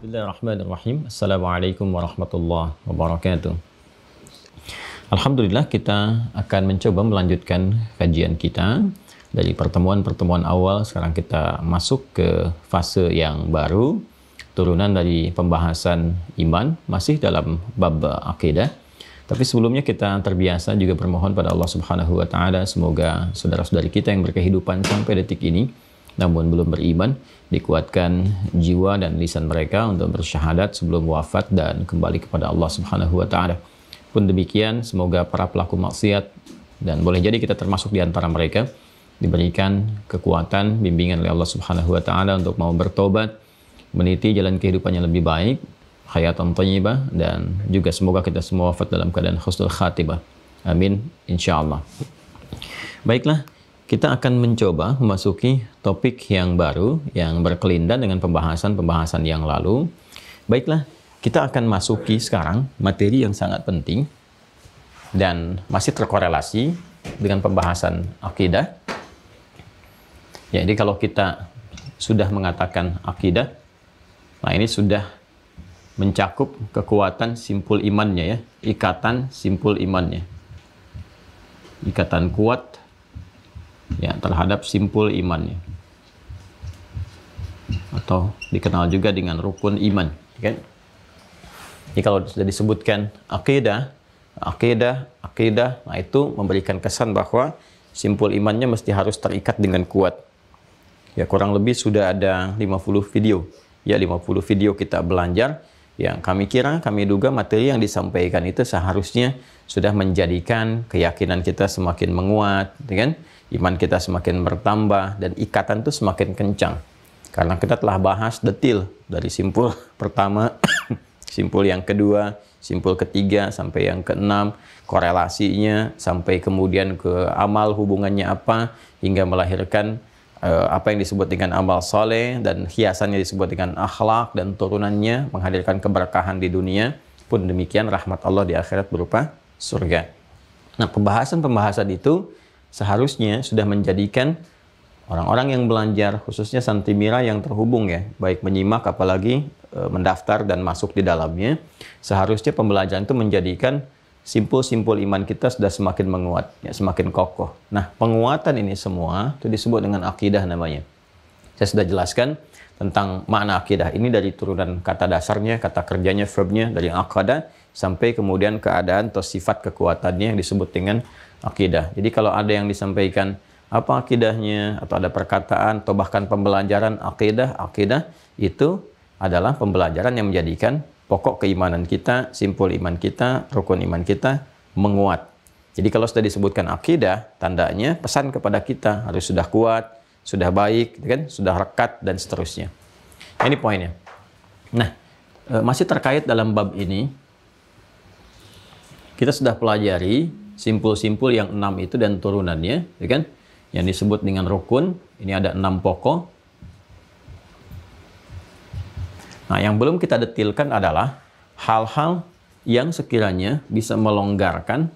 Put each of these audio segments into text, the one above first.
Bismillahirrahmanirrahim. Assalamualaikum warahmatullahi wabarakatuh. Alhamdulillah kita akan mencoba melanjutkan kajian kita dari pertemuan-pertemuan awal sekarang kita masuk ke fase yang baru turunan dari pembahasan iman masih dalam bab akidah. Tapi sebelumnya kita terbiasa juga bermohon pada Allah Subhanahu wa taala semoga saudara-saudari kita yang berkehidupan sampai detik ini namun belum beriman, dikuatkan jiwa dan lisan mereka untuk bersyahadat sebelum wafat dan kembali kepada Allah Subhanahu wa taala. Pun demikian, semoga para pelaku maksiat dan boleh jadi kita termasuk di antara mereka diberikan kekuatan, bimbingan oleh Allah Subhanahu wa taala untuk mau bertobat, meniti jalan kehidupan yang lebih baik, hayatan thayyibah dan juga semoga kita semua wafat dalam keadaan khusnul khatibah. Amin insyaallah. Baiklah, kita akan mencoba memasuki topik yang baru yang berkelindan dengan pembahasan-pembahasan yang lalu. Baiklah, kita akan masuki sekarang materi yang sangat penting dan masih terkorelasi dengan pembahasan akidah. Jadi kalau kita sudah mengatakan akidah, nah ini sudah mencakup kekuatan simpul imannya ya, ikatan simpul imannya. Ikatan kuat ya terhadap simpul imannya atau dikenal juga dengan rukun iman ya kan jadi kalau sudah disebutkan akidah akidah akidah nah itu memberikan kesan bahwa simpul imannya mesti harus terikat dengan kuat ya kurang lebih sudah ada 50 video ya 50 video kita belajar yang kami kira kami duga materi yang disampaikan itu seharusnya sudah menjadikan keyakinan kita semakin menguat ya kan iman kita semakin bertambah dan ikatan itu semakin kencang. Karena kita telah bahas detil dari simpul pertama, simpul yang kedua, simpul ketiga sampai yang keenam, korelasinya sampai kemudian ke amal hubungannya apa hingga melahirkan uh, apa yang disebut dengan amal soleh dan hiasannya disebut dengan akhlak dan turunannya menghadirkan keberkahan di dunia pun demikian rahmat Allah di akhirat berupa surga. Nah, pembahasan-pembahasan itu seharusnya sudah menjadikan orang-orang yang belajar, khususnya Mira yang terhubung ya, baik menyimak apalagi e, mendaftar dan masuk di dalamnya, seharusnya pembelajaran itu menjadikan simpul-simpul iman kita sudah semakin menguat, ya, semakin kokoh. Nah, penguatan ini semua itu disebut dengan akidah namanya. Saya sudah jelaskan tentang makna akidah ini dari turunan kata dasarnya, kata kerjanya, verbnya dari akadah sampai kemudian keadaan atau sifat kekuatannya yang disebut dengan akidah. Jadi kalau ada yang disampaikan apa akidahnya atau ada perkataan atau bahkan pembelajaran akidah, akidah itu adalah pembelajaran yang menjadikan pokok keimanan kita, simpul iman kita, rukun iman kita menguat. Jadi kalau sudah disebutkan akidah, tandanya pesan kepada kita harus sudah kuat, sudah baik, kan? sudah rekat dan seterusnya. Ini poinnya. Nah, eh, masih terkait dalam bab ini, kita sudah pelajari simpul-simpul yang enam itu dan turunannya, ya kan? Yang disebut dengan rukun, ini ada enam pokok. Nah, yang belum kita detilkan adalah hal-hal yang sekiranya bisa melonggarkan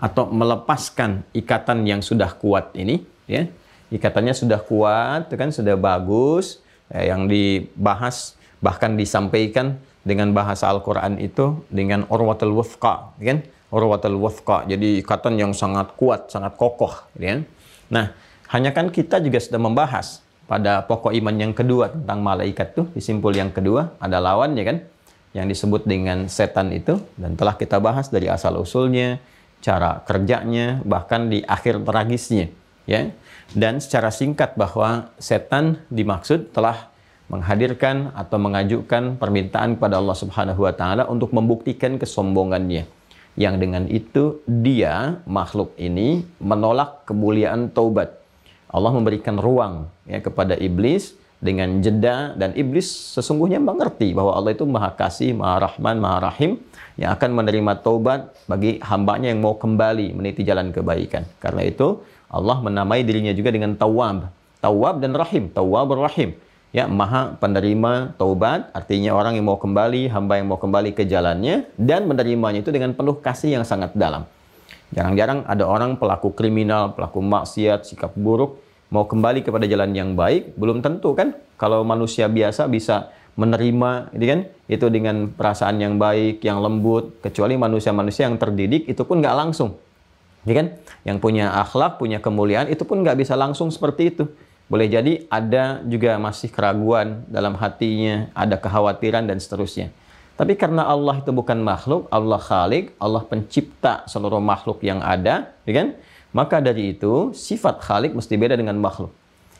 atau melepaskan ikatan yang sudah kuat ini, ya. Ikatannya sudah kuat, ya kan sudah bagus, ya, yang dibahas bahkan disampaikan dengan bahasa Al-Qur'an itu dengan urwatul wufqa, ya kan? urwatul wuthqa. Jadi ikatan yang sangat kuat, sangat kokoh, ya. Nah, hanya kan kita juga sudah membahas pada pokok iman yang kedua tentang malaikat tuh di simpul yang kedua ada lawan ya kan yang disebut dengan setan itu dan telah kita bahas dari asal usulnya, cara kerjanya, bahkan di akhir tragisnya, ya. Dan secara singkat bahwa setan dimaksud telah menghadirkan atau mengajukan permintaan kepada Allah Subhanahu wa taala untuk membuktikan kesombongannya yang dengan itu dia makhluk ini menolak kemuliaan taubat. Allah memberikan ruang ya kepada iblis dengan jeda dan iblis sesungguhnya mengerti bahwa Allah itu Maha Kasih, Maha Rahman, Maha Rahim yang akan menerima taubat bagi hambanya yang mau kembali meniti jalan kebaikan. Karena itu Allah menamai dirinya juga dengan Tawab, Tawab dan Rahim, Tawab Rahim ya maha penerima taubat artinya orang yang mau kembali hamba yang mau kembali ke jalannya dan menerimanya itu dengan penuh kasih yang sangat dalam jarang-jarang ada orang pelaku kriminal pelaku maksiat sikap buruk mau kembali kepada jalan yang baik belum tentu kan kalau manusia biasa bisa menerima gitu kan itu dengan perasaan yang baik yang lembut kecuali manusia-manusia yang terdidik itu pun nggak langsung ya kan yang punya akhlak punya kemuliaan itu pun nggak bisa langsung seperti itu boleh jadi ada juga masih keraguan dalam hatinya, ada kekhawatiran dan seterusnya. Tapi karena Allah itu bukan makhluk, Allah Khalik, Allah pencipta seluruh makhluk yang ada, ya kan? Maka dari itu sifat Khalik mesti beda dengan makhluk.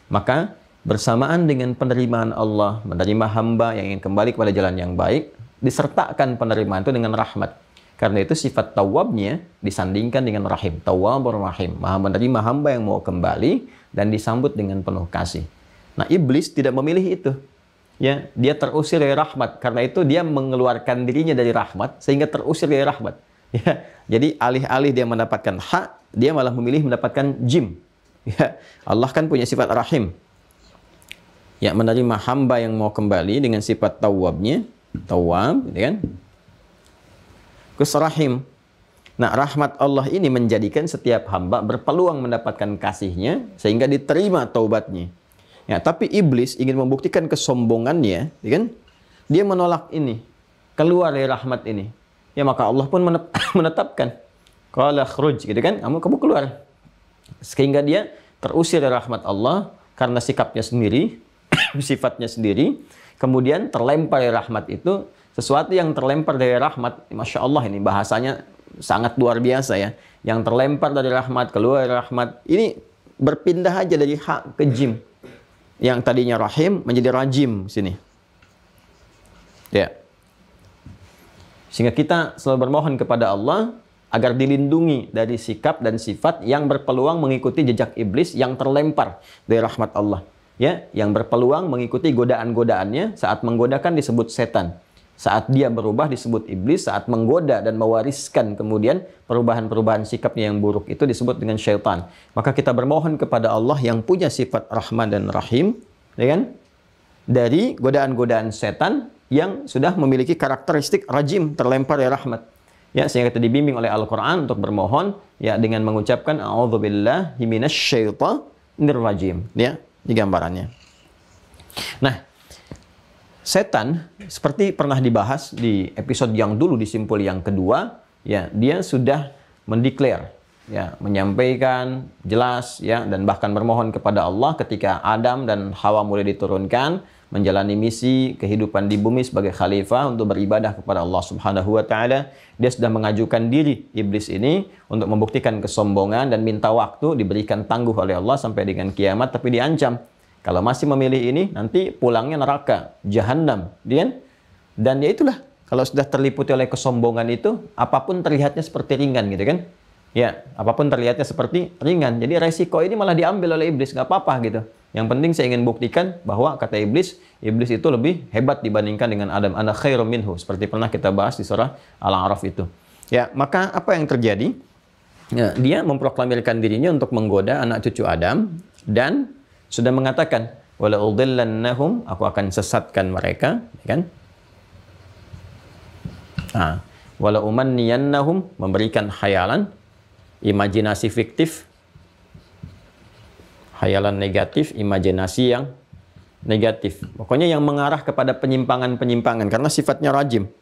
Maka bersamaan dengan penerimaan Allah, menerima hamba yang ingin kembali kepada jalan yang baik, disertakan penerimaan itu dengan rahmat. Karena itu sifat tawabnya disandingkan dengan rahim. Tawabur rahim. Maha menerima hamba yang mau kembali, dan disambut dengan penuh kasih. Nah, iblis tidak memilih itu. Ya, dia terusir dari rahmat. Karena itu dia mengeluarkan dirinya dari rahmat sehingga terusir dari rahmat. Ya, jadi alih-alih dia mendapatkan hak, dia malah memilih mendapatkan jim. Ya, Allah kan punya sifat rahim. Ya, menerima hamba yang mau kembali dengan sifat tawabnya, tawab, gitu kan? Kusrahim, Nah, rahmat Allah ini menjadikan setiap hamba berpeluang mendapatkan kasihnya sehingga diterima taubatnya. Ya, tapi iblis ingin membuktikan kesombongannya, ya kan? Dia menolak ini, keluar dari rahmat ini. Ya maka Allah pun menetapkan kalau khruj gitu kan, kamu kamu keluar. Sehingga dia terusir dari rahmat Allah karena sikapnya sendiri, sifatnya sendiri, kemudian terlempar dari rahmat itu sesuatu yang terlempar dari rahmat, masya Allah ini bahasanya sangat luar biasa ya. Yang terlempar dari rahmat, keluar rahmat. Ini berpindah aja dari hak ke jim. Yang tadinya rahim menjadi rajim sini. Ya. Sehingga kita selalu bermohon kepada Allah agar dilindungi dari sikap dan sifat yang berpeluang mengikuti jejak iblis yang terlempar dari rahmat Allah. Ya, yang berpeluang mengikuti godaan-godaannya saat menggodakan disebut setan. Saat dia berubah disebut iblis, saat menggoda dan mewariskan kemudian perubahan-perubahan sikapnya yang buruk itu disebut dengan syaitan. Maka kita bermohon kepada Allah yang punya sifat rahman dan rahim, ya kan? Dari godaan-godaan setan yang sudah memiliki karakteristik rajim terlempar ya rahmat. Ya, sehingga kita dibimbing oleh Al-Qur'an untuk bermohon ya dengan mengucapkan a'udzubillahi minasyaitonir rajim, ya, di gambarannya. Nah, setan seperti pernah dibahas di episode yang dulu di simpul yang kedua ya dia sudah mendeklar ya menyampaikan jelas ya dan bahkan bermohon kepada Allah ketika Adam dan Hawa mulai diturunkan menjalani misi kehidupan di bumi sebagai khalifah untuk beribadah kepada Allah Subhanahu wa taala dia sudah mengajukan diri iblis ini untuk membuktikan kesombongan dan minta waktu diberikan tangguh oleh Allah sampai dengan kiamat tapi diancam kalau masih memilih ini, nanti pulangnya neraka, jahanam, dian. Dan ya itulah, kalau sudah terliputi oleh kesombongan itu, apapun terlihatnya seperti ringan gitu kan? Ya, apapun terlihatnya seperti ringan. Jadi resiko ini malah diambil oleh iblis, nggak apa-apa gitu. Yang penting saya ingin buktikan bahwa kata iblis, iblis itu lebih hebat dibandingkan dengan Adam. anak khairu minhu, seperti pernah kita bahas di surah Al-A'raf itu. Ya, maka apa yang terjadi? Ya, dia memproklamirkan dirinya untuk menggoda anak cucu Adam dan sudah mengatakan wala udillannahum aku akan sesatkan mereka ya kan ah wala umanniyannahum memberikan khayalan imajinasi fiktif khayalan negatif imajinasi yang negatif pokoknya yang mengarah kepada penyimpangan-penyimpangan karena sifatnya rajim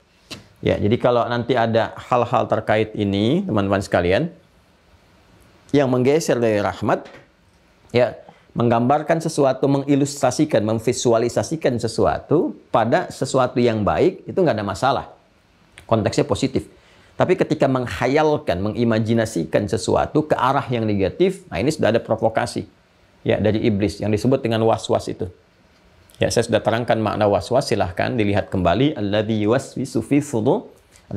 ya jadi kalau nanti ada hal-hal terkait ini teman-teman sekalian yang menggeser dari rahmat ya menggambarkan sesuatu, mengilustrasikan, memvisualisasikan sesuatu pada sesuatu yang baik itu nggak ada masalah. Konteksnya positif. Tapi ketika menghayalkan, mengimajinasikan sesuatu ke arah yang negatif, nah ini sudah ada provokasi ya dari iblis yang disebut dengan was-was itu. Ya, saya sudah terangkan makna was-was, silahkan dilihat kembali alladzi yuwaswisu fi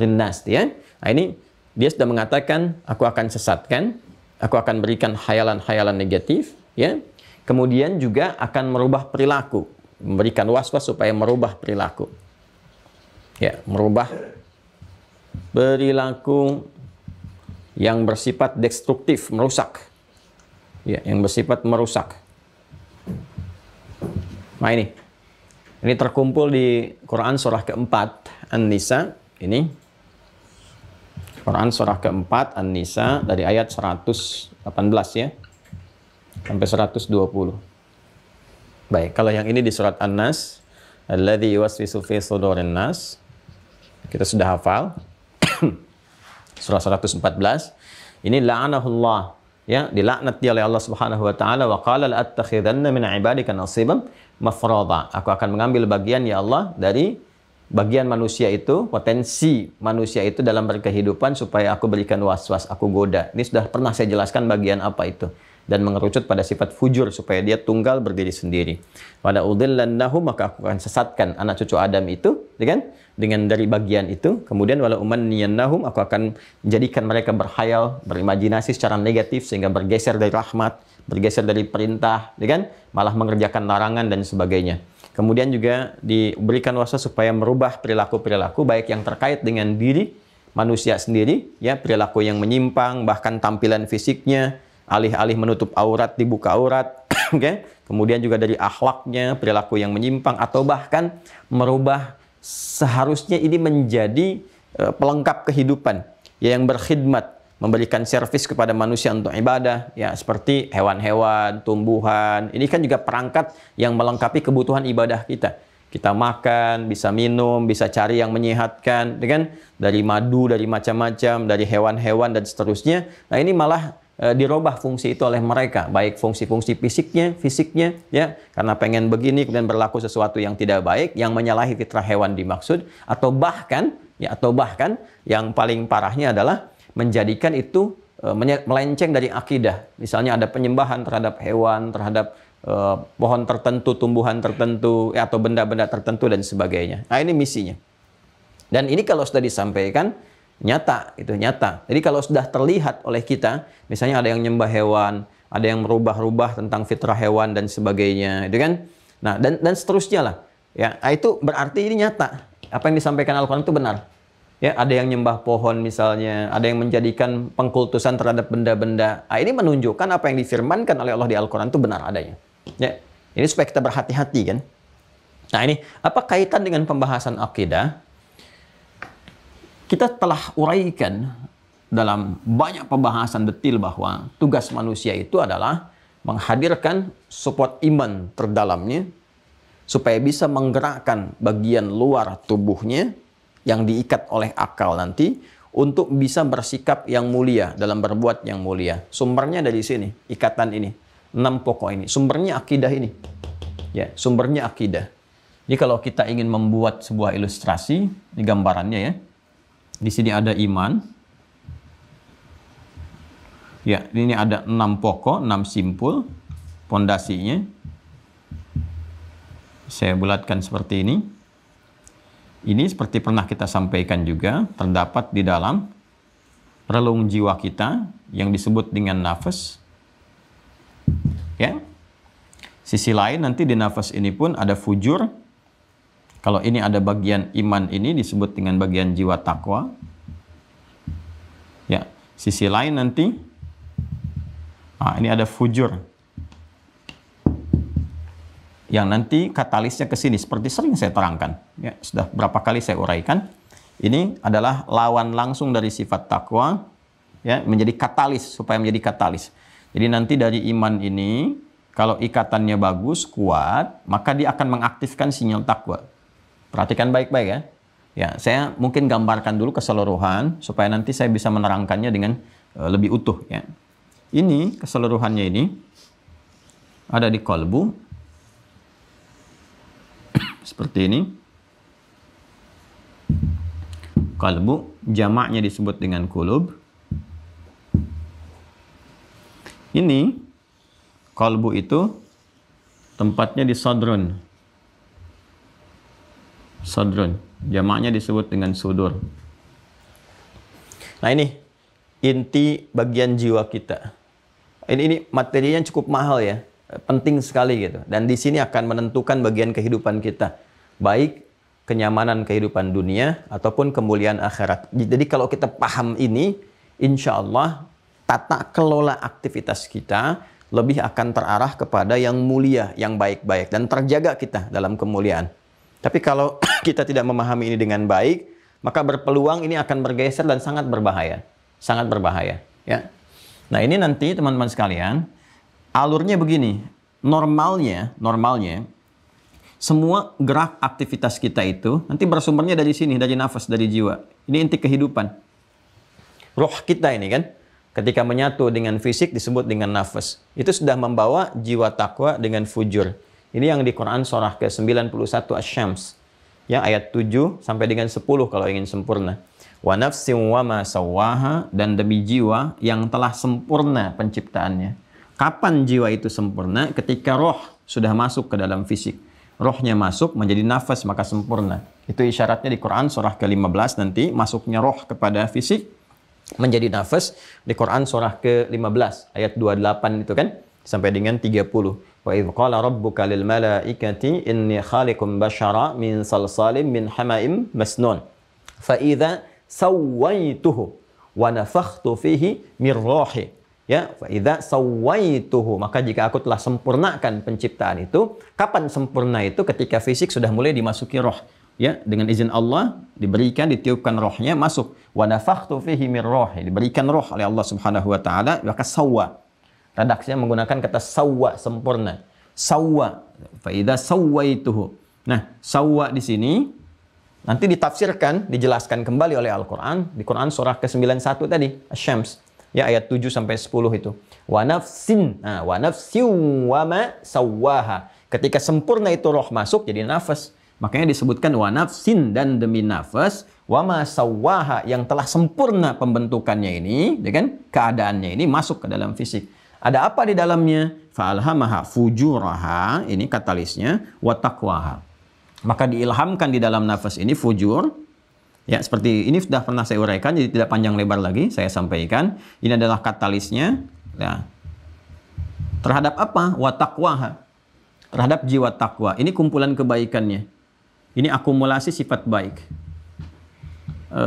nas ya. Nah, ini dia sudah mengatakan aku akan sesatkan, aku akan berikan hayalan-hayalan negatif, ya kemudian juga akan merubah perilaku, memberikan was-was supaya merubah perilaku. Ya, merubah perilaku yang bersifat destruktif, merusak. Ya, yang bersifat merusak. Nah ini. Ini terkumpul di Quran surah keempat An-Nisa ini. Quran surah keempat An-Nisa dari ayat 118 ya sampai 120. Baik, kalau yang ini di surat An-Nas, alladzi yuwaswisu fi sudurin nas. Kita sudah hafal. surat 114. Ini la'anahullah ya dilaknat dia oleh Allah Subhanahu wa taala wa qala la min ibadika nasiban mafrada. Aku akan mengambil bagian ya Allah dari bagian manusia itu, potensi manusia itu dalam berkehidupan supaya aku berikan was-was, aku goda. Ini sudah pernah saya jelaskan bagian apa itu dan mengerucut pada sifat fujur supaya dia tunggal berdiri sendiri. Pada udillannahu maka aku akan sesatkan anak cucu Adam itu dengan ya dengan dari bagian itu. Kemudian wala umanniyannahum aku akan menjadikan mereka berhayal, berimajinasi secara negatif sehingga bergeser dari rahmat, bergeser dari perintah, dengan ya Malah mengerjakan larangan dan sebagainya. Kemudian juga diberikan wasa supaya merubah perilaku-perilaku baik yang terkait dengan diri manusia sendiri, ya perilaku yang menyimpang, bahkan tampilan fisiknya, alih-alih menutup aurat dibuka aurat, oke? Okay? Kemudian juga dari akhlaknya, perilaku yang menyimpang atau bahkan merubah seharusnya ini menjadi uh, pelengkap kehidupan ya, yang berkhidmat memberikan servis kepada manusia untuk ibadah ya seperti hewan-hewan, tumbuhan. Ini kan juga perangkat yang melengkapi kebutuhan ibadah kita. Kita makan, bisa minum, bisa cari yang menyehatkan, dengan ya dari madu, dari macam-macam, dari hewan-hewan dan seterusnya. Nah, ini malah Eh, dirubah fungsi itu oleh mereka, baik fungsi-fungsi fisiknya, fisiknya, ya, karena pengen begini kemudian berlaku sesuatu yang tidak baik, yang menyalahi fitrah hewan dimaksud, atau bahkan, ya, atau bahkan yang paling parahnya adalah menjadikan itu eh, melenceng dari akidah. Misalnya ada penyembahan terhadap hewan, terhadap e, pohon tertentu, tumbuhan tertentu, ya, atau benda-benda tertentu dan sebagainya. Nah ini misinya. Dan ini kalau sudah disampaikan, nyata itu nyata. Jadi kalau sudah terlihat oleh kita, misalnya ada yang nyembah hewan, ada yang merubah-rubah tentang fitrah hewan dan sebagainya, itu kan. Nah, dan dan seterusnya lah. Ya, nah, itu berarti ini nyata. Apa yang disampaikan Al-Qur'an itu benar. Ya, ada yang nyembah pohon misalnya, ada yang menjadikan pengkultusan terhadap benda-benda. Nah, ini menunjukkan apa yang difirmankan oleh Allah di Al-Qur'an itu benar adanya. Ya. Ini supaya kita berhati-hati kan. Nah, ini apa kaitan dengan pembahasan akidah? Kita telah uraikan dalam banyak pembahasan detil bahwa tugas manusia itu adalah menghadirkan support iman terdalamnya supaya bisa menggerakkan bagian luar tubuhnya yang diikat oleh akal nanti untuk bisa bersikap yang mulia dalam berbuat yang mulia. Sumbernya dari sini, ikatan ini, enam pokok ini. Sumbernya akidah ini. Ya, sumbernya akidah. Jadi kalau kita ingin membuat sebuah ilustrasi, ini gambarannya ya. Di sini ada iman. Ya, ini ada enam pokok, enam simpul, pondasinya. Saya bulatkan seperti ini. Ini seperti pernah kita sampaikan juga, terdapat di dalam relung jiwa kita yang disebut dengan nafas. Ya. Sisi lain nanti di nafas ini pun ada fujur, kalau ini ada bagian iman ini disebut dengan bagian jiwa takwa. Ya, sisi lain nanti nah, ini ada fujur. Yang nanti katalisnya ke sini seperti sering saya terangkan. Ya, sudah berapa kali saya uraikan. Ini adalah lawan langsung dari sifat takwa ya menjadi katalis supaya menjadi katalis. Jadi nanti dari iman ini kalau ikatannya bagus, kuat, maka dia akan mengaktifkan sinyal takwa. Perhatikan baik-baik ya. Ya, saya mungkin gambarkan dulu keseluruhan supaya nanti saya bisa menerangkannya dengan uh, lebih utuh ya. Ini keseluruhannya ini ada di kolbu seperti ini. Kolbu jamaknya disebut dengan kulub. Ini kolbu itu tempatnya di sodron Sodron. Jamaknya disebut dengan sudur. Nah ini inti bagian jiwa kita. Ini, ini materinya cukup mahal ya. Penting sekali gitu. Dan di sini akan menentukan bagian kehidupan kita. Baik kenyamanan kehidupan dunia ataupun kemuliaan akhirat. Jadi kalau kita paham ini, insya Allah tata kelola aktivitas kita lebih akan terarah kepada yang mulia, yang baik-baik. Dan terjaga kita dalam kemuliaan. Tapi kalau kita tidak memahami ini dengan baik, maka berpeluang ini akan bergeser dan sangat berbahaya. Sangat berbahaya, ya. Nah, ini nanti teman-teman sekalian, alurnya begini. Normalnya, normalnya semua gerak aktivitas kita itu nanti bersumbernya dari sini, dari nafas, dari jiwa. Ini inti kehidupan. Roh kita ini kan, ketika menyatu dengan fisik disebut dengan nafas. Itu sudah membawa jiwa takwa dengan fujur. Ini yang di Quran surah ke-91 Asy-Syams. Ya ayat 7 sampai dengan 10 kalau ingin sempurna. Wa nafsin wa ma sawaha dan demi jiwa yang telah sempurna penciptaannya. Kapan jiwa itu sempurna? Ketika roh sudah masuk ke dalam fisik. Rohnya masuk menjadi nafas maka sempurna. Itu isyaratnya di Quran surah ke-15 nanti masuknya roh kepada fisik menjadi nafas di Quran surah ke-15 ayat 28 itu kan sampai dengan 30. وَإِذْ قَالَ رَبُّكَ لِلْمَلَائِكَةِ إِنِّي malaikati بَشَرًا khaliqum صَلْصَالٍ مِنْ salsalim مَسْنُونٍ فَإِذَا masnun. وَنَفَخْتُ فِيهِ sawaituhu wa Ya, fa sawaituhu, maka jika aku telah sempurnakan penciptaan itu, kapan sempurna itu ketika fisik sudah mulai dimasuki roh ya dengan izin Allah diberikan ditiupkan rohnya masuk wa nafakhtu fihi min rohi diberikan roh oleh Allah Subhanahu wa taala maka sawwa Redaksinya menggunakan kata sawa sempurna. Sawa. sawa itu. Nah, sawa di sini nanti ditafsirkan, dijelaskan kembali oleh Al-Qur'an di Quran surah ke-91 tadi, Asyams. Ya ayat 7 sampai 10 itu. Wa nafsin, nah, wa nafsin wa ma sawaha. Ketika sempurna itu roh masuk jadi nafas. Makanya disebutkan wa nafsin dan demi nafas wa ma sawaha yang telah sempurna pembentukannya ini dengan ya keadaannya ini masuk ke dalam fisik. Ada apa di dalamnya? Fa'alhamaha fujuraha, ini katalisnya, wa taqwaha. Maka diilhamkan di dalam nafas ini fujur, Ya, seperti ini sudah pernah saya uraikan, jadi tidak panjang lebar lagi saya sampaikan. Ini adalah katalisnya. Ya. Terhadap apa? Watakwaha. Terhadap jiwa takwa. Ini kumpulan kebaikannya. Ini akumulasi sifat baik. E,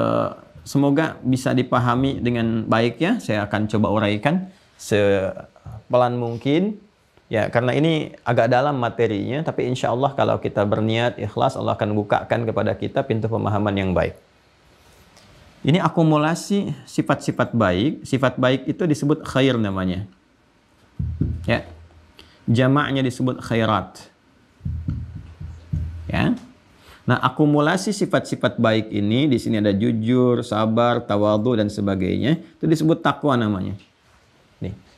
semoga bisa dipahami dengan baik ya. Saya akan coba uraikan se pelan mungkin. Ya, karena ini agak dalam materinya, tapi insya Allah kalau kita berniat ikhlas, Allah akan bukakan kepada kita pintu pemahaman yang baik. Ini akumulasi sifat-sifat baik. Sifat baik itu disebut khair namanya. Ya. Jamaknya disebut khairat. Ya. Nah, akumulasi sifat-sifat baik ini di sini ada jujur, sabar, tawadu dan sebagainya. Itu disebut takwa namanya.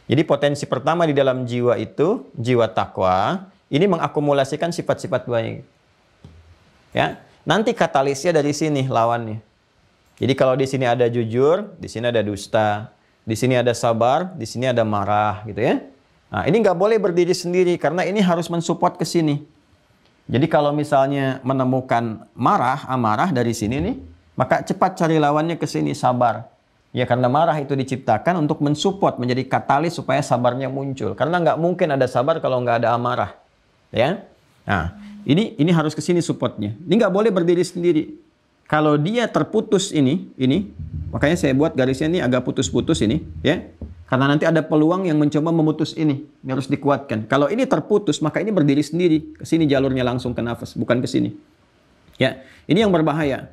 Jadi potensi pertama di dalam jiwa itu, jiwa takwa, ini mengakumulasikan sifat-sifat baik. Ya, nanti katalisnya dari sini lawannya. Jadi kalau di sini ada jujur, di sini ada dusta, di sini ada sabar, di sini ada marah, gitu ya. Nah, ini nggak boleh berdiri sendiri karena ini harus mensupport ke sini. Jadi kalau misalnya menemukan marah, amarah dari sini nih, maka cepat cari lawannya ke sini, sabar. Ya karena marah itu diciptakan untuk mensupport, menjadi katalis supaya sabarnya muncul. Karena nggak mungkin ada sabar kalau nggak ada amarah. Ya, nah ini ini harus kesini supportnya. Ini nggak boleh berdiri sendiri. Kalau dia terputus ini, ini makanya saya buat garisnya ini agak putus-putus ini, ya. Karena nanti ada peluang yang mencoba memutus ini, ini harus dikuatkan. Kalau ini terputus, maka ini berdiri sendiri. Kesini jalurnya langsung ke nafas, bukan ke sini. Ya, ini yang berbahaya.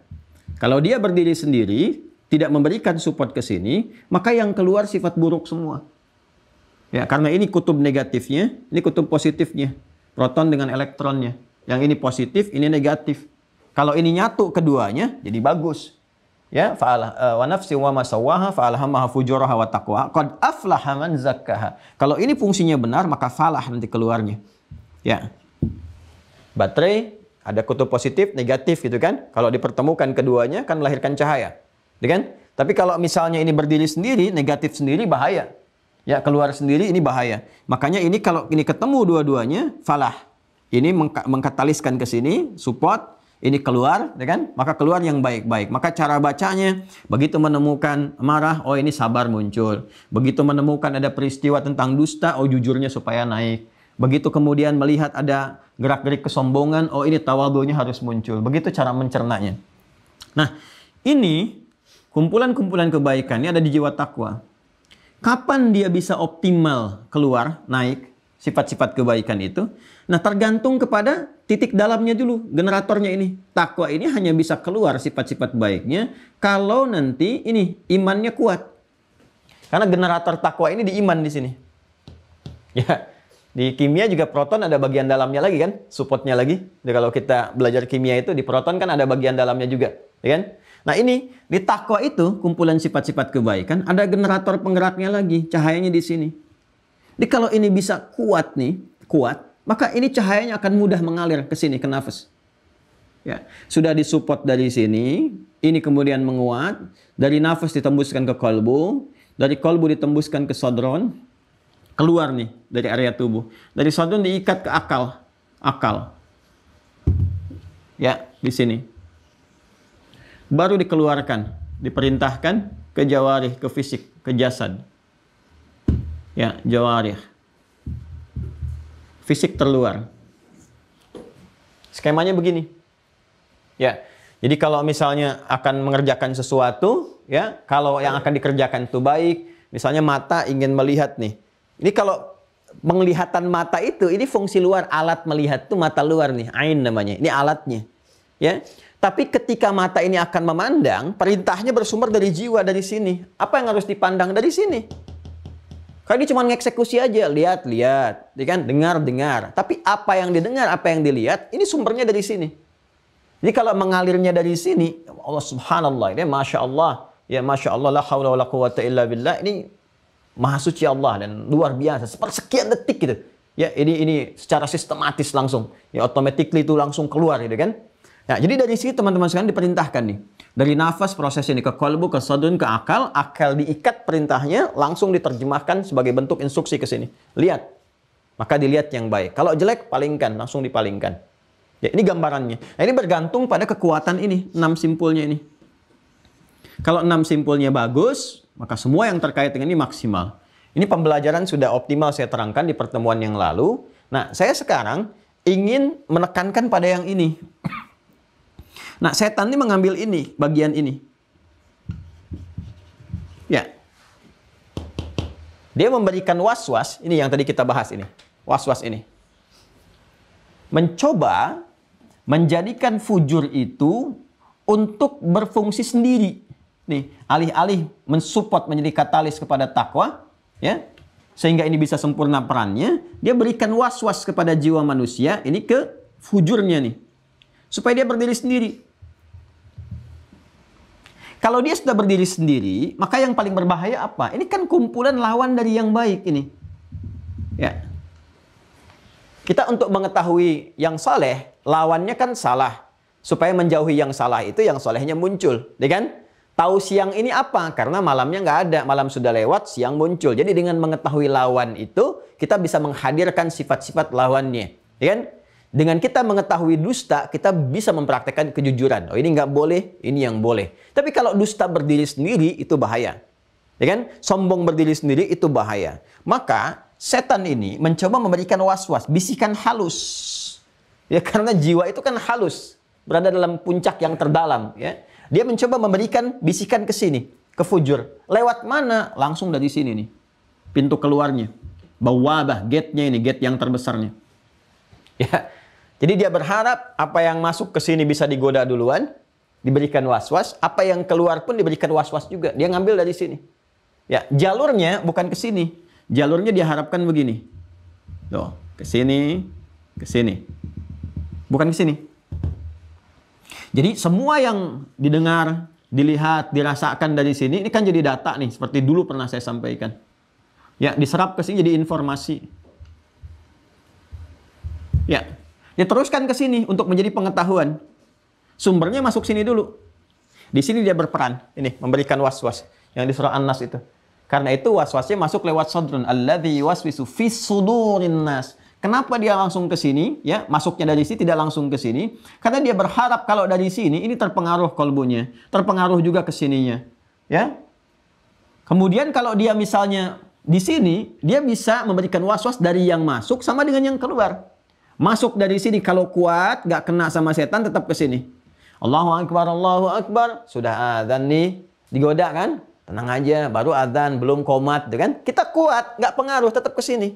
Kalau dia berdiri sendiri, tidak memberikan support ke sini, maka yang keluar sifat buruk semua. Ya, karena ini kutub negatifnya, ini kutub positifnya. Proton dengan elektronnya. Yang ini positif, ini negatif. Kalau ini nyatu keduanya, jadi bagus. Ya, fa'alah eh, wa nafsi wa masawaha fa'alhamaha fujuraha wa taqwa. Qad aflaha man zakkaha. Kalau ini fungsinya benar, maka falah nanti keluarnya. Ya. Baterai ada kutub positif, negatif gitu kan? Kalau dipertemukan keduanya kan melahirkan cahaya. Ya kan? Tapi kalau misalnya ini berdiri sendiri, negatif sendiri bahaya. Ya, keluar sendiri ini bahaya. Makanya ini kalau ini ketemu dua-duanya, falah. Ini mengkataliskan ke sini, support, ini keluar, ya kan? Maka keluar yang baik-baik. Maka cara bacanya, begitu menemukan marah, oh ini sabar muncul. Begitu menemukan ada peristiwa tentang dusta, oh jujurnya supaya naik. Begitu kemudian melihat ada gerak-gerik kesombongan, oh ini tawadunya harus muncul. Begitu cara mencernanya. Nah, ini kumpulan-kumpulan kebaikan ini ada di jiwa takwa. Kapan dia bisa optimal keluar, naik sifat-sifat kebaikan itu? Nah, tergantung kepada titik dalamnya dulu, generatornya ini. Takwa ini hanya bisa keluar sifat-sifat baiknya kalau nanti ini imannya kuat. Karena generator takwa ini di iman di sini. Ya, di kimia juga proton ada bagian dalamnya lagi kan, supportnya lagi. Jadi kalau kita belajar kimia itu di proton kan ada bagian dalamnya juga, ya kan? Nah ini di takwa itu kumpulan sifat-sifat kebaikan ada generator penggeraknya lagi cahayanya di sini. Jadi kalau ini bisa kuat nih kuat maka ini cahayanya akan mudah mengalir ke sini ke nafas. Ya sudah disupport dari sini ini kemudian menguat dari nafas ditembuskan ke kolbu dari kolbu ditembuskan ke sodron keluar nih dari area tubuh dari sodron diikat ke akal akal ya di sini baru dikeluarkan, diperintahkan ke jawarih, ke fisik, ke jasad. Ya, jawarih. Fisik terluar. Skemanya begini. Ya. Jadi kalau misalnya akan mengerjakan sesuatu, ya, kalau yang akan dikerjakan itu baik, misalnya mata ingin melihat nih. Ini kalau penglihatan mata itu, ini fungsi luar, alat melihat tuh mata luar nih, ain namanya. Ini alatnya. Ya. Tapi ketika mata ini akan memandang, perintahnya bersumber dari jiwa dari sini. Apa yang harus dipandang dari sini? Kali ini cuma ngeksekusi aja, lihat, lihat, ya kan? Dengar, dengar. Tapi apa yang didengar, apa yang dilihat, ini sumbernya dari sini. Jadi kalau mengalirnya dari sini, ya Allah subhanallah, ini masya Allah, ya masya Allah, la haula wa la quwata illa billah, ini maha suci Allah dan luar biasa. Sepersekian detik gitu. Ya, ini ini secara sistematis langsung. Ya, automatically itu langsung keluar gitu kan. Ya, jadi dari sini teman-teman sekalian diperintahkan nih. Dari nafas proses ini ke kolbu, ke sadun, ke akal. Akal diikat perintahnya langsung diterjemahkan sebagai bentuk instruksi ke sini. Lihat. Maka dilihat yang baik. Kalau jelek, palingkan. Langsung dipalingkan. Ya, ini gambarannya. Nah, ini bergantung pada kekuatan ini. enam simpulnya ini. Kalau enam simpulnya bagus, maka semua yang terkait dengan ini maksimal. Ini pembelajaran sudah optimal saya terangkan di pertemuan yang lalu. Nah, saya sekarang ingin menekankan pada yang ini. Nah, setan ini mengambil ini, bagian ini. Ya. Dia memberikan was-was, ini yang tadi kita bahas ini. Was-was ini. Mencoba menjadikan fujur itu untuk berfungsi sendiri. Nih, alih-alih mensupport menjadi katalis kepada takwa, ya, sehingga ini bisa sempurna perannya, dia berikan was-was kepada jiwa manusia ini ke fujurnya nih. Supaya dia berdiri sendiri. Kalau dia sudah berdiri sendiri, maka yang paling berbahaya apa? Ini kan kumpulan lawan dari yang baik ini. Ya. Kita untuk mengetahui yang saleh, lawannya kan salah. Supaya menjauhi yang salah itu yang salehnya muncul. Ya kan? Tahu siang ini apa? Karena malamnya nggak ada. Malam sudah lewat, siang muncul. Jadi dengan mengetahui lawan itu, kita bisa menghadirkan sifat-sifat lawannya. Ya kan? Dengan kita mengetahui dusta, kita bisa mempraktekkan kejujuran. Oh ini nggak boleh, ini yang boleh. Tapi kalau dusta berdiri sendiri, itu bahaya. Ya kan? Sombong berdiri sendiri, itu bahaya. Maka setan ini mencoba memberikan was-was, bisikan halus. Ya karena jiwa itu kan halus, berada dalam puncak yang terdalam. Ya. Dia mencoba memberikan bisikan ke sini, ke fujur. Lewat mana? Langsung dari sini nih. Pintu keluarnya. Bawabah, gate-nya ini, gate yang terbesarnya. Ya, jadi dia berharap apa yang masuk ke sini bisa digoda duluan, diberikan was-was, apa yang keluar pun diberikan was-was juga. Dia ngambil dari sini. Ya, jalurnya bukan ke sini. Jalurnya diharapkan begini. Tuh, ke sini, ke sini. Bukan ke sini. Jadi semua yang didengar, dilihat, dirasakan dari sini ini kan jadi data nih seperti dulu pernah saya sampaikan. Ya, diserap ke sini jadi informasi. Ya, Diteruskan ya, ke sini untuk menjadi pengetahuan. Sumbernya masuk sini dulu. Di sini dia berperan. Ini, memberikan was-was. Yang di surah An-Nas itu. Karena itu was-wasnya masuk lewat sodrun. Alladhi waswisu fis sudurin nas. Kenapa dia langsung ke sini? Ya, masuknya dari sini tidak langsung ke sini. Karena dia berharap kalau dari sini ini terpengaruh kolbunya, terpengaruh juga ke sininya. Ya. Kemudian kalau dia misalnya di sini, dia bisa memberikan was-was dari yang masuk sama dengan yang keluar. Masuk dari sini kalau kuat, gak kena sama setan tetap ke sini. Allahu Akbar, Allahu Akbar. Sudah azan nih, digoda kan? Tenang aja, baru azan, belum komat, gitu kan? Kita kuat, gak pengaruh, tetap ke sini.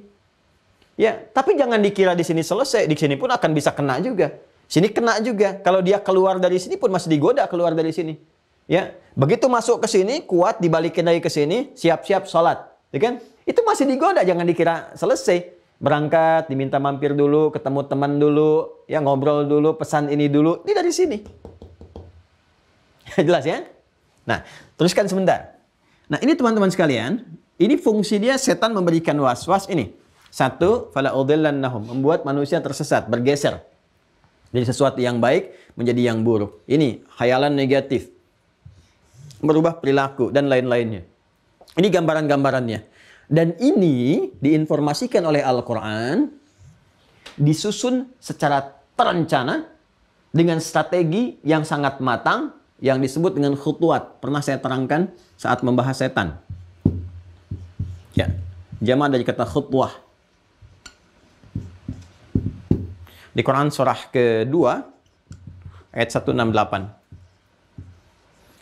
Ya, tapi jangan dikira di sini selesai, di sini pun akan bisa kena juga. Sini kena juga. Kalau dia keluar dari sini pun masih digoda keluar dari sini. Ya, begitu masuk ke sini kuat dibalikin lagi ke sini, siap-siap sholat, ya kan? Itu masih digoda, jangan dikira selesai berangkat, diminta mampir dulu, ketemu teman dulu, ya ngobrol dulu, pesan ini dulu, ini dari sini. Jelas ya? Nah, teruskan sebentar. Nah, ini teman-teman sekalian, ini fungsi dia setan memberikan was-was ini. Satu, fala nahum membuat manusia tersesat, bergeser. Jadi sesuatu yang baik menjadi yang buruk. Ini khayalan negatif. Merubah perilaku dan lain-lainnya. Ini gambaran-gambarannya. Dan ini diinformasikan oleh Al-Quran, disusun secara terencana dengan strategi yang sangat matang yang disebut dengan khutuat. Pernah saya terangkan saat membahas setan. Ya, jamaah dari kata khutwah. Di Quran surah kedua ayat 168.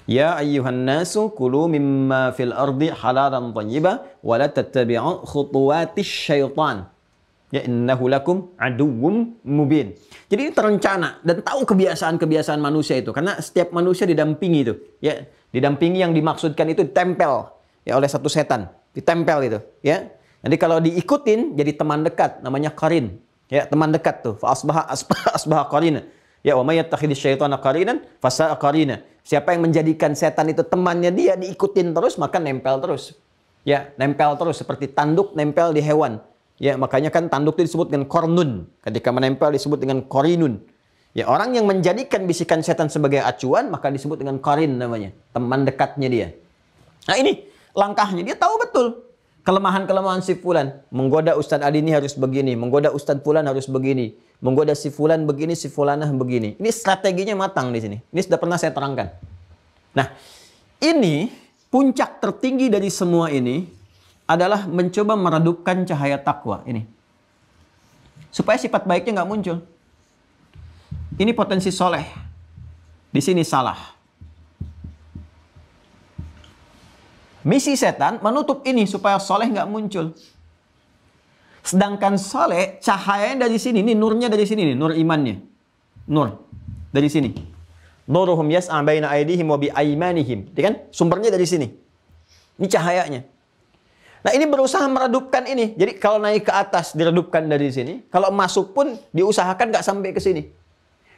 Ya ayyuhan nasu kulu mimma fil ardi halalan thayyibah wa la tattabi'u khutuwatis syaitan. Ya innahu lakum aduwwum mubin. Jadi ini terencana dan tahu kebiasaan-kebiasaan manusia itu karena setiap manusia didampingi itu. Ya, didampingi yang dimaksudkan itu ditempel ya oleh satu setan, ditempel itu, ya. Jadi kalau diikutin jadi teman dekat namanya karin Ya, teman dekat tuh. Fa asbaha asbaha asbaha Ya, wa may yattakhidhi syaitana qarinan fasa qarina. Siapa yang menjadikan setan itu temannya dia diikutin terus maka nempel terus. Ya, nempel terus seperti tanduk nempel di hewan. Ya, makanya kan tanduk itu disebut dengan kornun. Ketika menempel disebut dengan korinun. Ya, orang yang menjadikan bisikan setan sebagai acuan maka disebut dengan korin namanya, teman dekatnya dia. Nah, ini langkahnya dia tahu betul kelemahan-kelemahan si fulan. Menggoda Ustadz Ali ini harus begini, menggoda Ustadz fulan harus begini menggoda si fulan begini, si fulanah begini. Ini strateginya matang di sini. Ini sudah pernah saya terangkan. Nah, ini puncak tertinggi dari semua ini adalah mencoba meredupkan cahaya takwa ini. Supaya sifat baiknya nggak muncul. Ini potensi soleh. Di sini salah. Misi setan menutup ini supaya soleh nggak muncul. Sedangkan soleh, cahayanya dari sini, ini nurnya dari sini, nih, nur imannya. Nur. Dari sini. Nuruhum yas'a baina aidihim wa bi'aimanihim. aimanihim. kan? Sumbernya dari sini. Ini cahayanya. Nah ini berusaha meredupkan ini. Jadi kalau naik ke atas diredupkan dari sini. Kalau masuk pun diusahakan nggak sampai ke sini.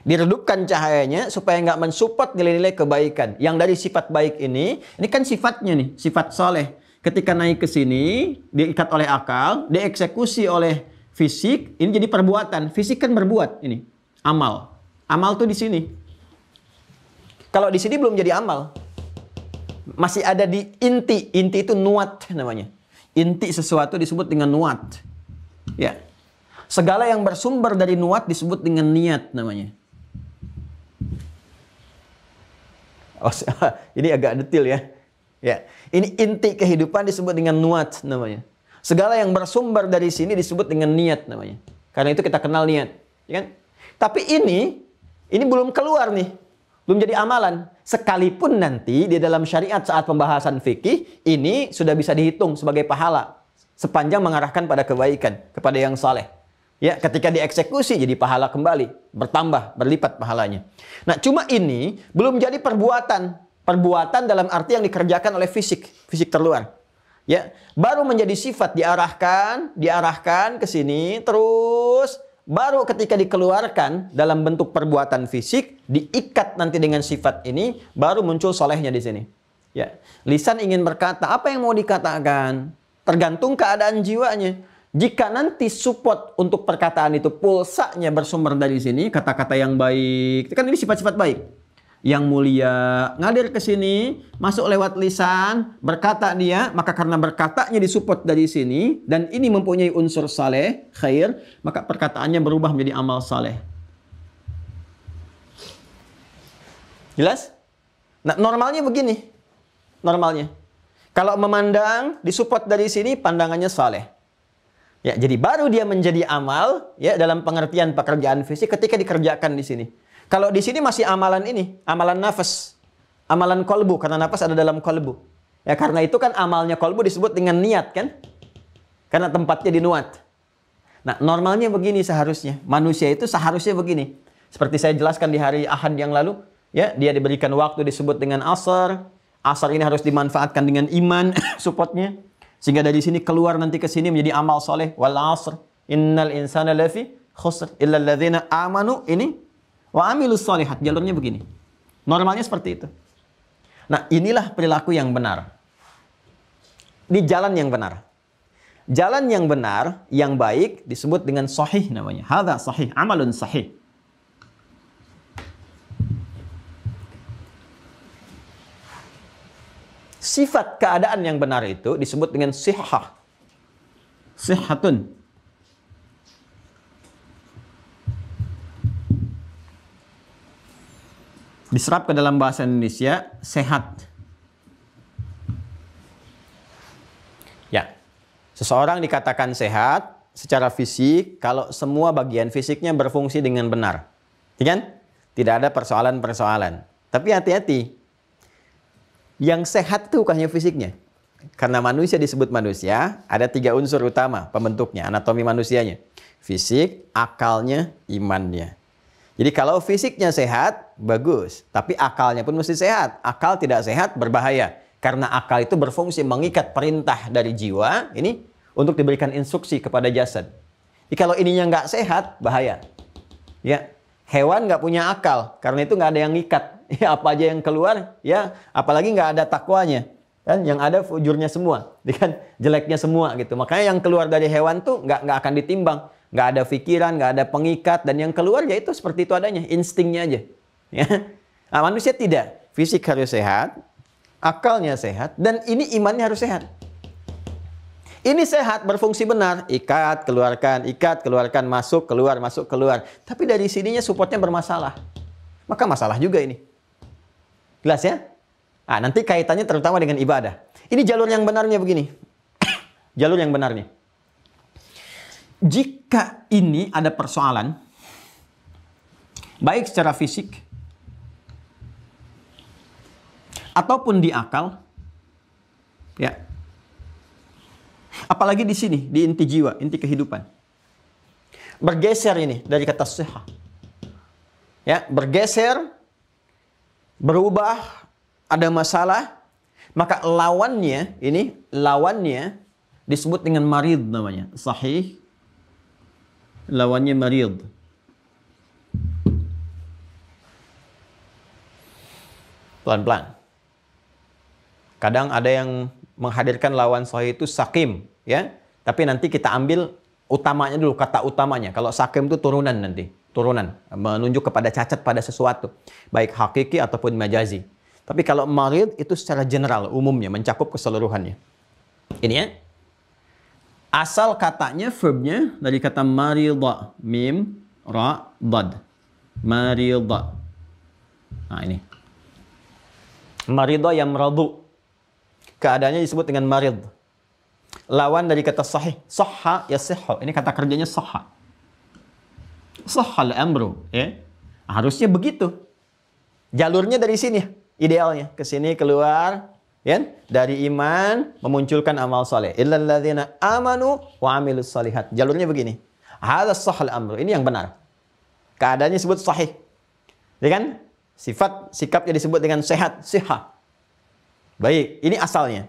Diredupkan cahayanya supaya nggak mensupport nilai-nilai kebaikan. Yang dari sifat baik ini, ini kan sifatnya nih, sifat soleh. Ketika naik ke sini, diikat oleh akal, dieksekusi oleh fisik, ini jadi perbuatan. Fisik kan berbuat ini, amal. Amal tuh di sini. Kalau di sini belum jadi amal. Masih ada di inti. Inti itu nuat namanya. Inti sesuatu disebut dengan nuat. Ya. Segala yang bersumber dari nuat disebut dengan niat namanya. Oh, ini agak detil ya. Ya, ini inti kehidupan disebut dengan nuat namanya. Segala yang bersumber dari sini disebut dengan niat namanya. Karena itu kita kenal niat, ya kan? Tapi ini ini belum keluar nih. Belum jadi amalan. Sekalipun nanti di dalam syariat saat pembahasan fikih ini sudah bisa dihitung sebagai pahala sepanjang mengarahkan pada kebaikan, kepada yang saleh. Ya, ketika dieksekusi jadi pahala kembali, bertambah, berlipat pahalanya. Nah, cuma ini belum jadi perbuatan. Perbuatan dalam arti yang dikerjakan oleh fisik, fisik terluar. Ya, baru menjadi sifat diarahkan, diarahkan ke sini terus baru ketika dikeluarkan dalam bentuk perbuatan fisik diikat nanti dengan sifat ini baru muncul solehnya di sini. Ya, lisan ingin berkata apa yang mau dikatakan tergantung keadaan jiwanya. Jika nanti support untuk perkataan itu pulsanya bersumber dari sini, kata-kata yang baik, kan ini sifat-sifat baik yang mulia ngadir ke sini, masuk lewat lisan, berkata dia, maka karena berkatanya disupport dari sini dan ini mempunyai unsur saleh, khair, maka perkataannya berubah menjadi amal saleh. Jelas? Nah, normalnya begini. Normalnya. Kalau memandang disupport dari sini pandangannya saleh. Ya, jadi baru dia menjadi amal ya dalam pengertian pekerjaan fisik ketika dikerjakan di sini. Kalau di sini masih amalan ini, amalan nafas, amalan kolbu karena nafas ada dalam kolbu. Ya karena itu kan amalnya kolbu disebut dengan niat kan? Karena tempatnya di nuat. Nah normalnya begini seharusnya. Manusia itu seharusnya begini. Seperti saya jelaskan di hari Ahad yang lalu, ya dia diberikan waktu disebut dengan asar. Asar ini harus dimanfaatkan dengan iman supportnya. Sehingga dari sini keluar nanti ke sini menjadi amal soleh. Wal asr. Innal insana lafi khusr. Illa amanu. Ini Wa amilus solihat, jalurnya begini. Normalnya seperti itu. Nah inilah perilaku yang benar. Di jalan yang benar. Jalan yang benar, yang baik disebut dengan sahih namanya. Hadha sahih, amalun sahih. Sifat keadaan yang benar itu disebut dengan sihah. Sihatun. Diserap ke dalam bahasa Indonesia, sehat. Ya, seseorang dikatakan sehat secara fisik kalau semua bagian fisiknya berfungsi dengan benar. Ya kan? Tidak ada persoalan-persoalan. Tapi hati-hati. Yang sehat itu bukannya fisiknya. Karena manusia disebut manusia, ada tiga unsur utama pembentuknya, anatomi manusianya. Fisik, akalnya, imannya. Jadi kalau fisiknya sehat, bagus. Tapi akalnya pun mesti sehat. Akal tidak sehat, berbahaya. Karena akal itu berfungsi mengikat perintah dari jiwa, ini untuk diberikan instruksi kepada jasad. Jadi kalau ininya nggak sehat, bahaya. Ya, hewan nggak punya akal, karena itu nggak ada yang ngikat. Ya, apa aja yang keluar, ya, apalagi nggak ada takwanya. Kan yang ada fujurnya semua, kan jeleknya semua gitu. Makanya yang keluar dari hewan tuh nggak nggak akan ditimbang nggak ada pikiran, nggak ada pengikat, dan yang keluar ya itu seperti itu adanya, instingnya aja. Ya. Nah, manusia tidak. Fisik harus sehat, akalnya sehat, dan ini imannya harus sehat. Ini sehat, berfungsi benar. Ikat, keluarkan, ikat, keluarkan, masuk, keluar, masuk, keluar. Tapi dari sininya supportnya bermasalah. Maka masalah juga ini. Jelas ya? Nah, nanti kaitannya terutama dengan ibadah. Ini jalur yang benarnya begini. jalur yang benarnya jika ini ada persoalan baik secara fisik ataupun di akal ya apalagi di sini di inti jiwa inti kehidupan bergeser ini dari kata sehat ya bergeser berubah ada masalah maka lawannya ini lawannya disebut dengan marid namanya sahih lawannya marid. Pelan-pelan. Kadang ada yang menghadirkan lawan sahih itu sakim, ya. Tapi nanti kita ambil utamanya dulu, kata utamanya. Kalau sakim itu turunan nanti, turunan. Menunjuk kepada cacat pada sesuatu. Baik hakiki ataupun majazi. Tapi kalau marid itu secara general, umumnya, mencakup keseluruhannya. Ini ya, Asal katanya, verbnya dari kata marida. Mim, ra, dad. Marida. Nah ini. Marida yang meradu. Keadaannya disebut dengan marid. Lawan dari kata sahih. Sahha ya sihho. Ini kata kerjanya sahha. Soha amru. Ya. Harusnya begitu. Jalurnya dari sini. Idealnya. Ke sini keluar. Ya, kan? dari iman memunculkan amal soleh. Illalladzina amanu wa amilus salihat. Jalurnya begini. Hadza sahal amru. Ini yang benar. Keadaannya disebut sahih. Ya kan? Sifat sikapnya disebut dengan sehat, siha. Baik, ini asalnya.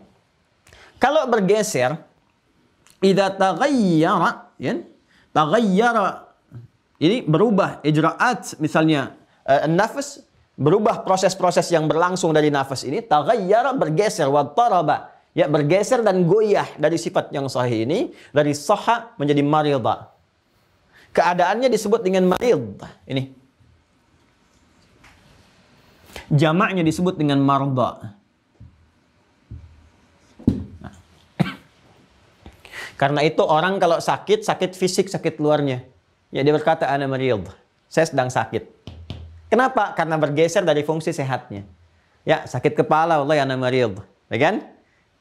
Kalau bergeser Ida taghayyara, ya? Kan? Taghayyara ini berubah ijraat misalnya uh, nafas berubah proses-proses yang berlangsung dari nafas ini taghayyara bergeser wa taraba ya bergeser dan goyah dari sifat yang sahih ini dari saha menjadi marilba keadaannya disebut dengan marid ini jamaknya disebut dengan marda nah. karena itu orang kalau sakit sakit fisik sakit luarnya ya dia berkata ana saya sedang sakit Kenapa? Karena bergeser dari fungsi sehatnya. Ya, sakit kepala, Allah yang namarid. Ya kan?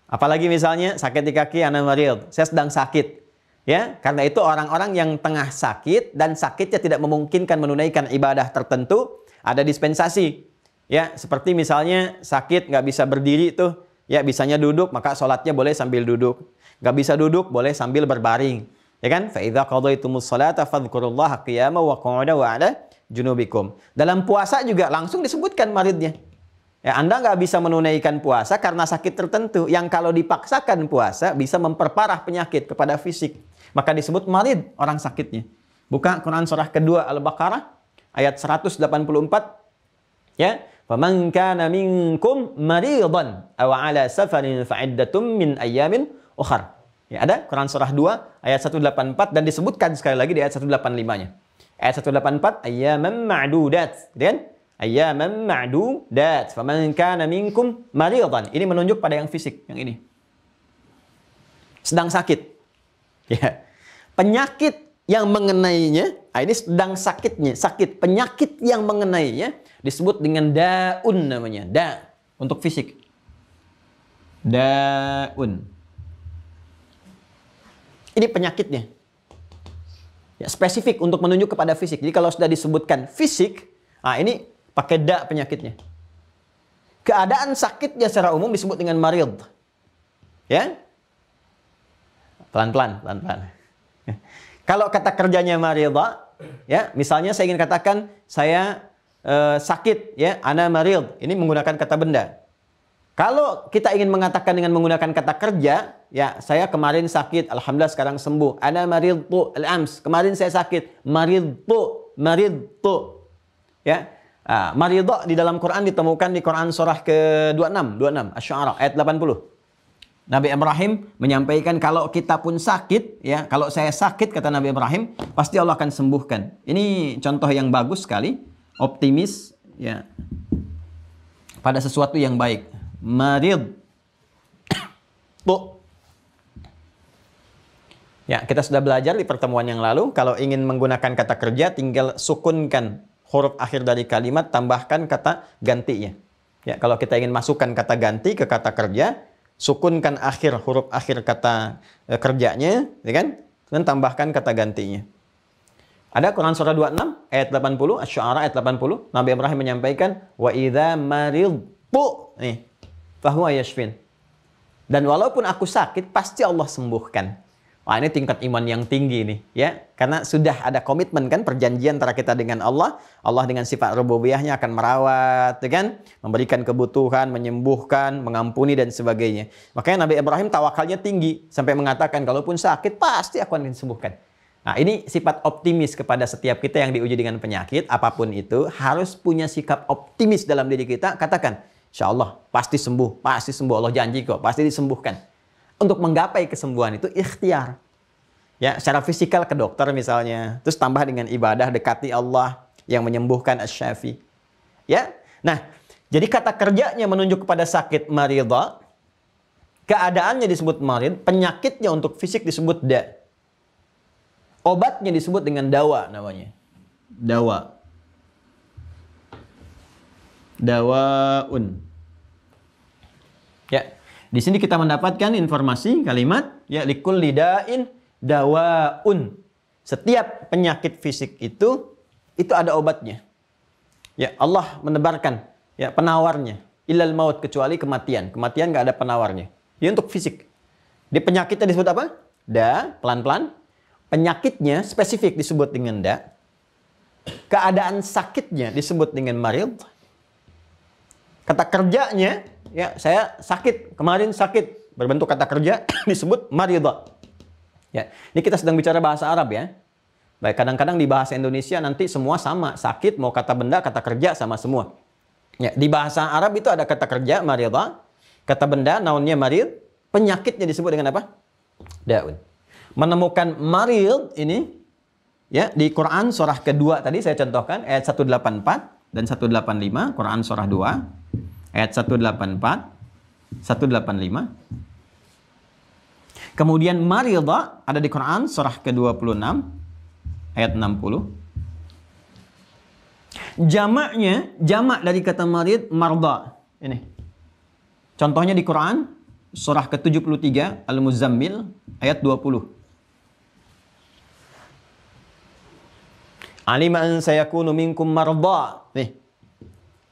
Apalagi misalnya sakit di kaki ana marid. Saya sedang sakit. Ya, karena itu orang-orang yang tengah sakit dan sakitnya tidak memungkinkan menunaikan ibadah tertentu, ada dispensasi. Ya, seperti misalnya sakit nggak bisa berdiri itu ya bisanya duduk, maka sholatnya boleh sambil duduk. Nggak bisa duduk, boleh sambil berbaring. Ya kan? Fa'idha qadaytumus salata fadhkurullaha qiyama wa qu'uda wa ala junubikum. Dalam puasa juga langsung disebutkan maridnya. Ya, anda nggak bisa menunaikan puasa karena sakit tertentu yang kalau dipaksakan puasa bisa memperparah penyakit kepada fisik. Maka disebut marid orang sakitnya. Buka Quran surah kedua Al-Baqarah ayat 184 ya. فَمَنْ كَانَ مِنْكُمْ مَرِيضًا أَوْ عَلَى سَفَرٍ فَعِدَّةٌ مِنْ أَيَّامٍ أُخَرٍ Ya, ada Quran surah 2 ayat 184 dan disebutkan sekali lagi di ayat 185-nya. Ayat 184, ayyaman ma'dudat. Gitu kan? Ayyaman ma'dudat. Faman kana minkum maridan. Ini menunjuk pada yang fisik, yang ini. Sedang sakit. Ya. Penyakit yang mengenainya, nah ini sedang sakitnya, sakit. Penyakit yang mengenainya disebut dengan daun namanya. Da, untuk fisik. Daun. Ini penyakitnya ya, spesifik untuk menunjuk kepada fisik. Jadi kalau sudah disebutkan fisik, nah ini pakai da penyakitnya. Keadaan sakitnya secara umum disebut dengan marid. Ya? Pelan-pelan, pelan-pelan. Kalau kata kerjanya marida, ya, misalnya saya ingin katakan saya uh, sakit, ya, ana marid. Ini menggunakan kata benda. Kalau kita ingin mengatakan dengan menggunakan kata kerja, ya saya kemarin sakit, alhamdulillah sekarang sembuh. Ana maridtu al-ams. Kemarin saya sakit, maridtu, maridtu. Ya. Ah, maridha di dalam Quran ditemukan di Quran surah ke-26, 26, 26 Asy-Syu'ara ayat 80. Nabi Ibrahim menyampaikan kalau kita pun sakit, ya, kalau saya sakit kata Nabi Ibrahim, pasti Allah akan sembuhkan. Ini contoh yang bagus sekali, optimis, ya. Pada sesuatu yang baik marid. Bu. Ya, kita sudah belajar di pertemuan yang lalu kalau ingin menggunakan kata kerja tinggal sukunkan huruf akhir dari kalimat tambahkan kata gantinya. Ya, kalau kita ingin masukkan kata ganti ke kata kerja, sukunkan akhir huruf akhir kata e, kerjanya, ya kan? Dan tambahkan kata gantinya. Ada Quran surah 26 ayat 80, Asy-Syu'ara ayat 80, Nabi Ibrahim menyampaikan wa idza maridtu. Nih, fahuwa yashfin. Dan walaupun aku sakit, pasti Allah sembuhkan. Wah ini tingkat iman yang tinggi nih ya. Karena sudah ada komitmen kan perjanjian antara kita dengan Allah. Allah dengan sifat rububiyahnya akan merawat, ya kan? Memberikan kebutuhan, menyembuhkan, mengampuni dan sebagainya. Makanya Nabi Ibrahim tawakalnya tinggi sampai mengatakan kalaupun sakit pasti aku akan disembuhkan. Nah, ini sifat optimis kepada setiap kita yang diuji dengan penyakit apapun itu harus punya sikap optimis dalam diri kita. Katakan, Insya Allah, pasti sembuh, pasti sembuh. Allah janji kok, pasti disembuhkan. Untuk menggapai kesembuhan itu ikhtiar. Ya, secara fisikal ke dokter misalnya. Terus tambah dengan ibadah, dekati Allah yang menyembuhkan asyafi. Ya, nah jadi kata kerjanya menunjuk kepada sakit maridha, keadaannya disebut marid, penyakitnya untuk fisik disebut da. Obatnya disebut dengan dawa namanya. Dawa dawaun. Ya, di sini kita mendapatkan informasi kalimat ya likul lidain dawaun. Setiap penyakit fisik itu itu ada obatnya. Ya, Allah menebarkan ya penawarnya ilal maut kecuali kematian. Kematian nggak ada penawarnya. Ya untuk fisik. Di penyakitnya disebut apa? Da, pelan-pelan. Penyakitnya spesifik disebut dengan da. Keadaan sakitnya disebut dengan marid kata kerjanya ya saya sakit kemarin sakit berbentuk kata kerja disebut maridah. Ya, ini kita sedang bicara bahasa Arab ya. Baik, kadang-kadang di bahasa Indonesia nanti semua sama, sakit mau kata benda, kata kerja sama semua. Ya, di bahasa Arab itu ada kata kerja maridah, kata benda naunnya marid, penyakitnya disebut dengan apa? Daun. Menemukan marid ini ya di Quran surah kedua tadi saya contohkan ayat 184 dan 185 Quran surah 2 Ayat 184, 185. Kemudian Marida ada di Quran surah ke-26 ayat 60. Jamaknya, jamak dari kata marid marda. Ini. Contohnya di Quran surah ke-73 Al-Muzammil ayat 20. Alima an sayakunu minkum marda. Nih.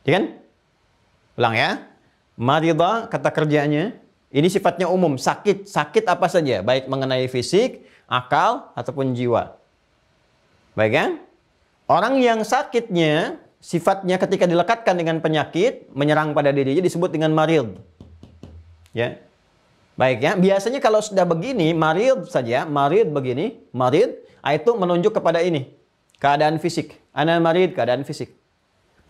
Ya kan? Ulang ya. Marida, kata kerjanya. Ini sifatnya umum, sakit. Sakit apa saja, baik mengenai fisik, akal, ataupun jiwa. Baik kan? Orang yang sakitnya, sifatnya ketika dilekatkan dengan penyakit, menyerang pada dirinya disebut dengan marid. Ya. Baik ya, biasanya kalau sudah begini, marid saja, marid begini, marid, ah, itu menunjuk kepada ini, keadaan fisik. Anak marid, keadaan fisik.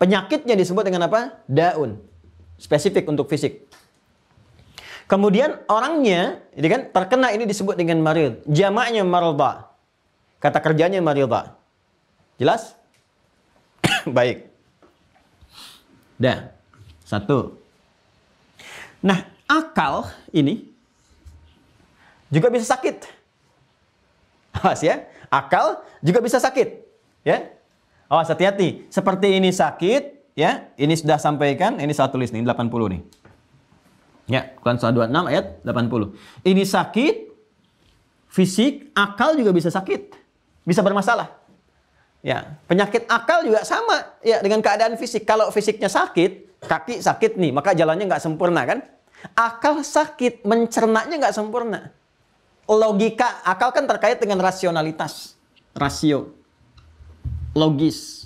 Penyakitnya disebut dengan apa? Daun spesifik untuk fisik. Kemudian orangnya, ini gitu kan terkena ini disebut dengan marid. Jamaknya maridha. Kata kerjanya marida. Jelas? Baik. Dah. Satu. Nah, akal ini juga bisa sakit. Awas ya, akal juga bisa sakit. Ya, awas hati-hati. Seperti ini sakit, Ya, ini sudah sampaikan, ini saya tulis nih 80 nih. Ya, Quran surah 26 ayat 80. Ini sakit fisik, akal juga bisa sakit. Bisa bermasalah. Ya, penyakit akal juga sama ya dengan keadaan fisik. Kalau fisiknya sakit, kaki sakit nih, maka jalannya nggak sempurna kan? Akal sakit, mencernanya nggak sempurna. Logika, akal kan terkait dengan rasionalitas, rasio, logis.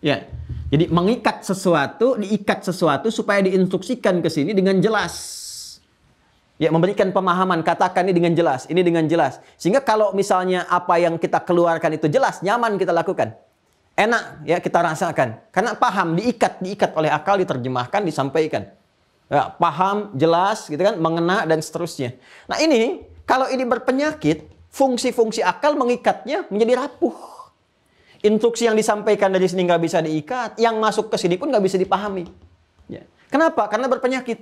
Ya, jadi mengikat sesuatu, diikat sesuatu supaya diinstruksikan ke sini dengan jelas. Ya, memberikan pemahaman, katakan ini dengan jelas, ini dengan jelas. Sehingga kalau misalnya apa yang kita keluarkan itu jelas, nyaman kita lakukan. Enak ya kita rasakan. Karena paham, diikat, diikat oleh akal, diterjemahkan, disampaikan. Ya, paham, jelas gitu kan, mengena dan seterusnya. Nah, ini kalau ini berpenyakit, fungsi-fungsi akal mengikatnya menjadi rapuh. Instruksi yang disampaikan dari sini nggak bisa diikat, yang masuk ke sini pun nggak bisa dipahami. Ya. Kenapa? Karena berpenyakit.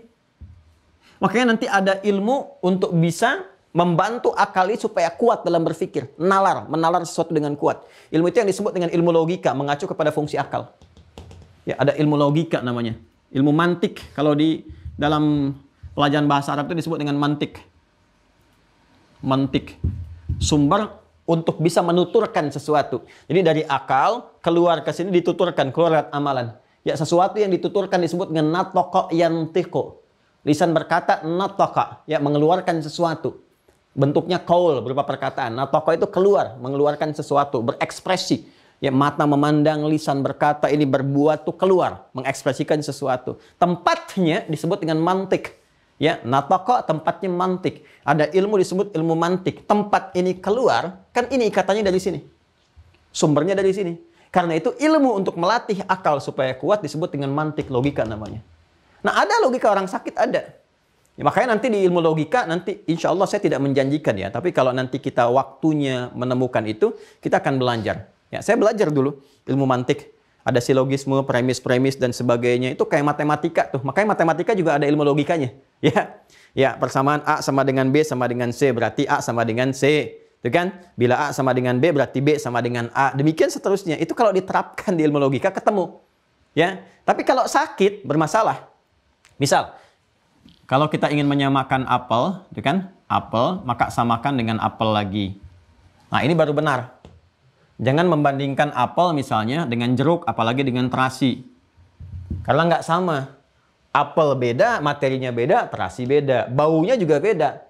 Makanya nanti ada ilmu untuk bisa membantu akali supaya kuat dalam berpikir, nalar, menalar sesuatu dengan kuat. Ilmu itu yang disebut dengan ilmu logika, mengacu kepada fungsi akal. Ya, ada ilmu logika namanya. Ilmu mantik kalau di dalam pelajaran bahasa Arab itu disebut dengan mantik. Mantik. Sumber untuk bisa menuturkan sesuatu. Jadi dari akal keluar ke sini dituturkan, keluar lewat amalan. Ya sesuatu yang dituturkan disebut dengan natoko tiko. Lisan berkata natoka, ya mengeluarkan sesuatu. Bentuknya kaul berupa perkataan. Natoko itu keluar, mengeluarkan sesuatu, berekspresi. Ya mata memandang, lisan berkata, ini berbuat tuh keluar, mengekspresikan sesuatu. Tempatnya disebut dengan mantik. Ya, natoko tempatnya mantik. Ada ilmu disebut ilmu mantik. Tempat ini keluar, kan ini ikatannya dari sini. Sumbernya dari sini. Karena itu ilmu untuk melatih akal supaya kuat disebut dengan mantik logika namanya. Nah ada logika orang sakit ada. Ya, makanya nanti di ilmu logika nanti insya Allah saya tidak menjanjikan ya. Tapi kalau nanti kita waktunya menemukan itu, kita akan belajar. Ya, saya belajar dulu ilmu mantik. Ada silogisme, premis-premis, dan sebagainya. Itu kayak matematika tuh. Makanya matematika juga ada ilmu logikanya. Ya. Ya, persamaan A sama dengan B sama dengan C berarti A sama dengan C. Itu kan? Bila A sama dengan B berarti B sama dengan A. Demikian seterusnya. Itu kalau diterapkan di ilmu logika ketemu. Ya. Tapi kalau sakit bermasalah. Misal, kalau kita ingin menyamakan apel, itu kan? Apel, maka samakan dengan apel lagi. Nah, ini baru benar. Jangan membandingkan apel misalnya dengan jeruk, apalagi dengan terasi. Karena nggak sama. Apel beda, materinya beda, terasi beda, baunya juga beda.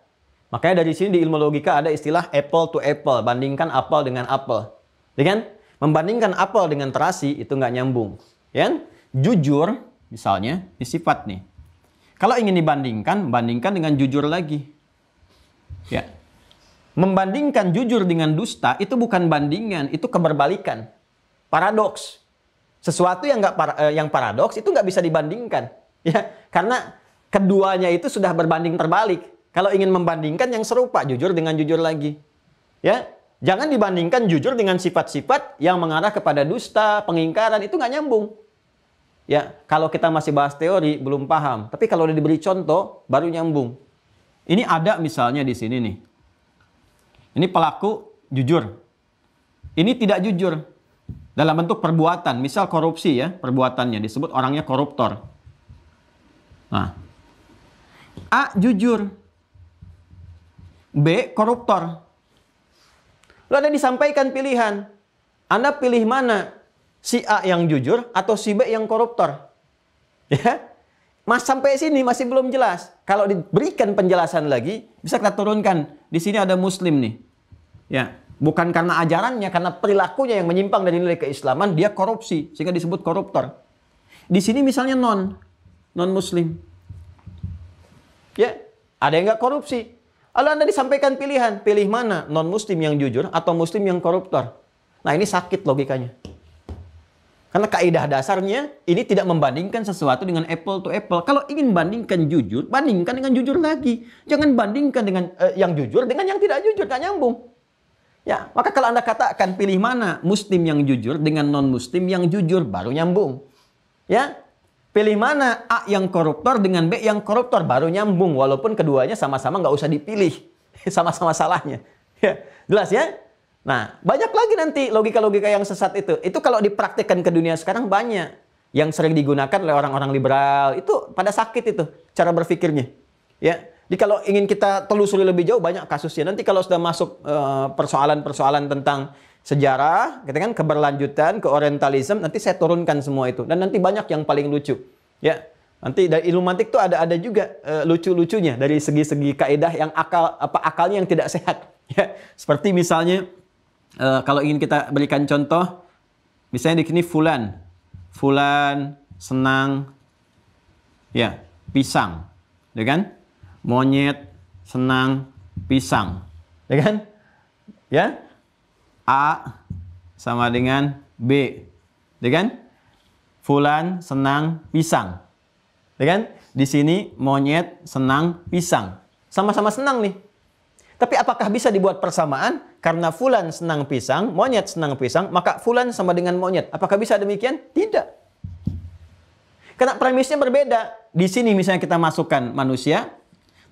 Makanya dari sini di ilmu logika ada istilah apple to apple, bandingkan apel dengan apel. Dengan ya membandingkan apel dengan terasi itu nggak nyambung. Ya? Kan? Jujur, misalnya, di sifat nih. Kalau ingin dibandingkan, bandingkan dengan jujur lagi. Ya. Membandingkan jujur dengan dusta itu bukan bandingan, itu keberbalikan. Paradoks. Sesuatu yang nggak par, eh, yang paradoks itu nggak bisa dibandingkan. Ya, karena keduanya itu sudah berbanding terbalik. Kalau ingin membandingkan yang serupa, jujur dengan jujur lagi. Ya, jangan dibandingkan jujur dengan sifat-sifat yang mengarah kepada dusta, pengingkaran itu nggak nyambung. Ya, kalau kita masih bahas teori belum paham, tapi kalau udah diberi contoh baru nyambung. Ini ada misalnya di sini nih. Ini pelaku jujur. Ini tidak jujur dalam bentuk perbuatan, misal korupsi ya, perbuatannya disebut orangnya koruptor. Nah. A. Jujur. B. Koruptor. Lalu ada disampaikan pilihan. Anda pilih mana? Si A yang jujur atau si B yang koruptor? Ya. Mas sampai sini masih belum jelas. Kalau diberikan penjelasan lagi, bisa kita turunkan. Di sini ada muslim nih. Ya, bukan karena ajarannya, karena perilakunya yang menyimpang dari nilai keislaman, dia korupsi sehingga disebut koruptor. Di sini misalnya non non-muslim. Ya, ada yang nggak korupsi. Lalu Anda disampaikan pilihan, pilih mana? Non-muslim yang jujur atau muslim yang koruptor? Nah ini sakit logikanya. Karena kaidah dasarnya ini tidak membandingkan sesuatu dengan apple to apple. Kalau ingin bandingkan jujur, bandingkan dengan jujur lagi. Jangan bandingkan dengan eh, yang jujur dengan yang tidak jujur, tidak nyambung. Ya, maka kalau Anda katakan pilih mana muslim yang jujur dengan non muslim yang jujur baru nyambung. Ya, Pilih mana A yang koruptor dengan B yang koruptor baru nyambung walaupun keduanya sama-sama nggak usah dipilih. sama-sama salahnya. Ya, jelas ya? Nah, banyak lagi nanti logika-logika yang sesat itu. Itu kalau dipraktikkan ke dunia sekarang banyak yang sering digunakan oleh orang-orang liberal itu pada sakit itu cara berpikirnya ya jadi kalau ingin kita telusuri lebih jauh banyak kasusnya nanti kalau sudah masuk eh, persoalan-persoalan tentang sejarah, kan keberlanjutan, ke orientalisme, nanti saya turunkan semua itu. Dan nanti banyak yang paling lucu. Ya, nanti dari ilmantik itu ada ada juga e, lucu-lucunya dari segi-segi kaidah yang akal apa akalnya yang tidak sehat. Ya, seperti misalnya e, kalau ingin kita berikan contoh, misalnya di sini fulan, fulan senang, ya pisang, ya kan? Monyet senang pisang, ya kan? Ya, A sama dengan B. Ya kan? Fulan senang pisang. Ya kan? Di sini monyet senang pisang. Sama-sama senang nih. Tapi apakah bisa dibuat persamaan? Karena fulan senang pisang, monyet senang pisang, maka fulan sama dengan monyet. Apakah bisa demikian? Tidak. Karena premisnya berbeda. Di sini misalnya kita masukkan manusia,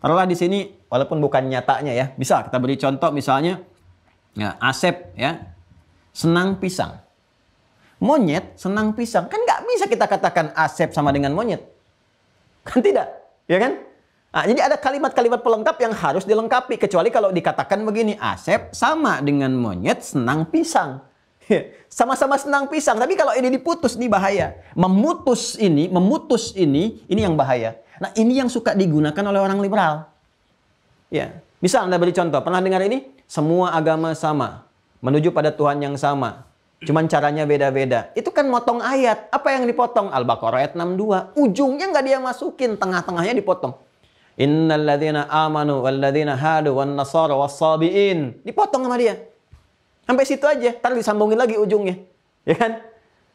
taruhlah di sini, walaupun bukan nyatanya ya, bisa kita beri contoh misalnya Ya, Asep ya senang pisang. Monyet senang pisang. Kan nggak bisa kita katakan Asep sama dengan monyet. Kan tidak, ya kan? Nah, jadi ada kalimat-kalimat pelengkap yang harus dilengkapi. Kecuali kalau dikatakan begini, Asep sama dengan monyet senang pisang. Sama-sama senang pisang. Tapi kalau ini diputus, ini bahaya. Memutus ini, memutus ini, ini yang bahaya. Nah ini yang suka digunakan oleh orang liberal. Ya, Misal Anda beri contoh, pernah dengar ini? semua agama sama, menuju pada Tuhan yang sama. Cuman caranya beda-beda. Itu kan motong ayat. Apa yang dipotong? Al-Baqarah ayat 62. Ujungnya nggak dia masukin, tengah-tengahnya dipotong. Innalladzina amanu walladzina hadu wan nasara wassabiin. Dipotong sama dia. Sampai situ aja, ntar disambungin lagi ujungnya. Ya kan?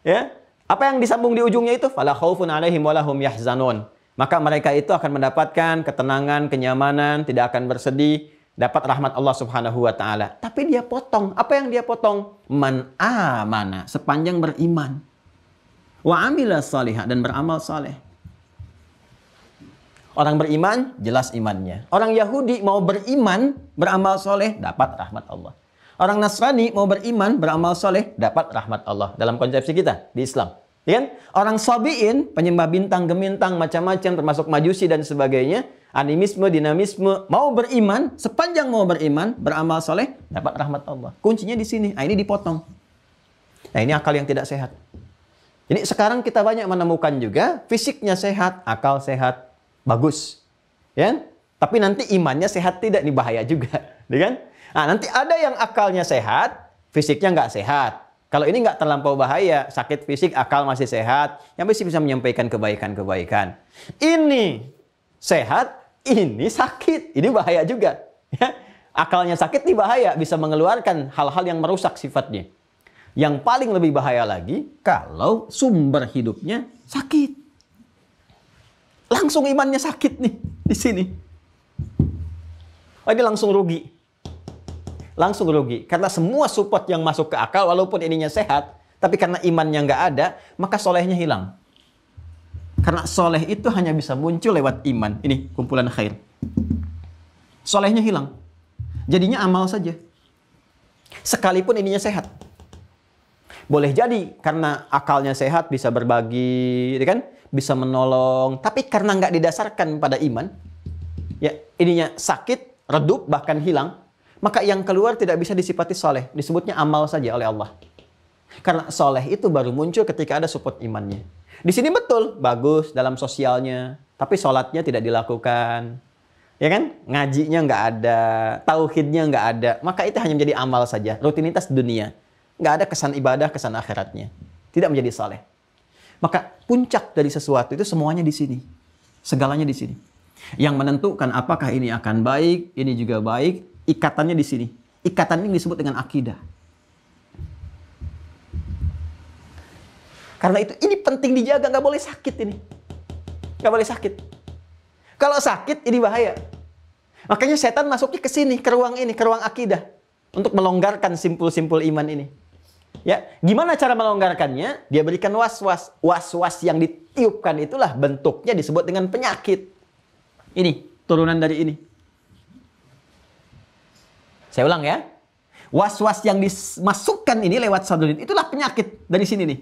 Ya. Apa yang disambung di ujungnya itu? Fala khawfun alaihim walahum yahzanun. Maka mereka itu akan mendapatkan ketenangan, kenyamanan, tidak akan bersedih, dapat rahmat Allah Subhanahu wa taala. Tapi dia potong. Apa yang dia potong? Man amana, sepanjang beriman. Wa amila salihah dan beramal saleh. Orang beriman jelas imannya. Orang Yahudi mau beriman, beramal soleh, dapat rahmat Allah. Orang Nasrani mau beriman, beramal soleh, dapat rahmat Allah. Dalam konsepsi kita di Islam. Ya kan? Orang sobiin, penyembah bintang, gemintang, macam-macam, termasuk majusi dan sebagainya. Animisme, dinamisme, mau beriman, sepanjang mau beriman, beramal soleh, dapat rahmat Allah. Kuncinya di sini. Nah, ini dipotong. Nah, ini akal yang tidak sehat. Jadi sekarang kita banyak menemukan juga fisiknya sehat, akal sehat, bagus. Ya? Kan? Tapi nanti imannya sehat tidak, ini bahaya juga. Ya kan? Nah, nanti ada yang akalnya sehat, fisiknya nggak sehat. Kalau ini nggak terlampau bahaya, sakit fisik, akal masih sehat, yang masih bisa menyampaikan kebaikan-kebaikan. Ini sehat, ini sakit, ini bahaya juga. Ya. Akalnya sakit ini bahaya, bisa mengeluarkan hal-hal yang merusak sifatnya. Yang paling lebih bahaya lagi kalau sumber hidupnya sakit. Langsung imannya sakit nih di sini. Oh, ini langsung rugi langsung rugi. Karena semua support yang masuk ke akal, walaupun ininya sehat, tapi karena imannya nggak ada, maka solehnya hilang. Karena soleh itu hanya bisa muncul lewat iman. Ini kumpulan khair. Solehnya hilang. Jadinya amal saja. Sekalipun ininya sehat. Boleh jadi karena akalnya sehat bisa berbagi, ya kan? Bisa menolong. Tapi karena nggak didasarkan pada iman, ya ininya sakit, redup bahkan hilang. Maka yang keluar tidak bisa disifati soleh. Disebutnya amal saja oleh Allah. Karena soleh itu baru muncul ketika ada support imannya. Di sini betul, bagus dalam sosialnya. Tapi sholatnya tidak dilakukan. Ya kan? Ngajinya nggak ada, tauhidnya nggak ada. Maka itu hanya menjadi amal saja, rutinitas dunia. Nggak ada kesan ibadah, kesan akhiratnya. Tidak menjadi soleh. Maka puncak dari sesuatu itu semuanya di sini. Segalanya di sini. Yang menentukan apakah ini akan baik, ini juga baik, Ikatannya di sini. Ikatan ini disebut dengan akidah. Karena itu ini penting dijaga, nggak boleh sakit ini. Nggak boleh sakit. Kalau sakit ini bahaya. Makanya setan masuknya ke sini, ke ruang ini, ke ruang akidah untuk melonggarkan simpul-simpul iman ini. Ya, gimana cara melonggarkannya? Dia berikan was-was. Was-was yang ditiupkan itulah bentuknya disebut dengan penyakit. Ini turunan dari ini. Saya ulang ya. Was-was yang dimasukkan ini lewat sadurin. Itulah penyakit dari sini nih.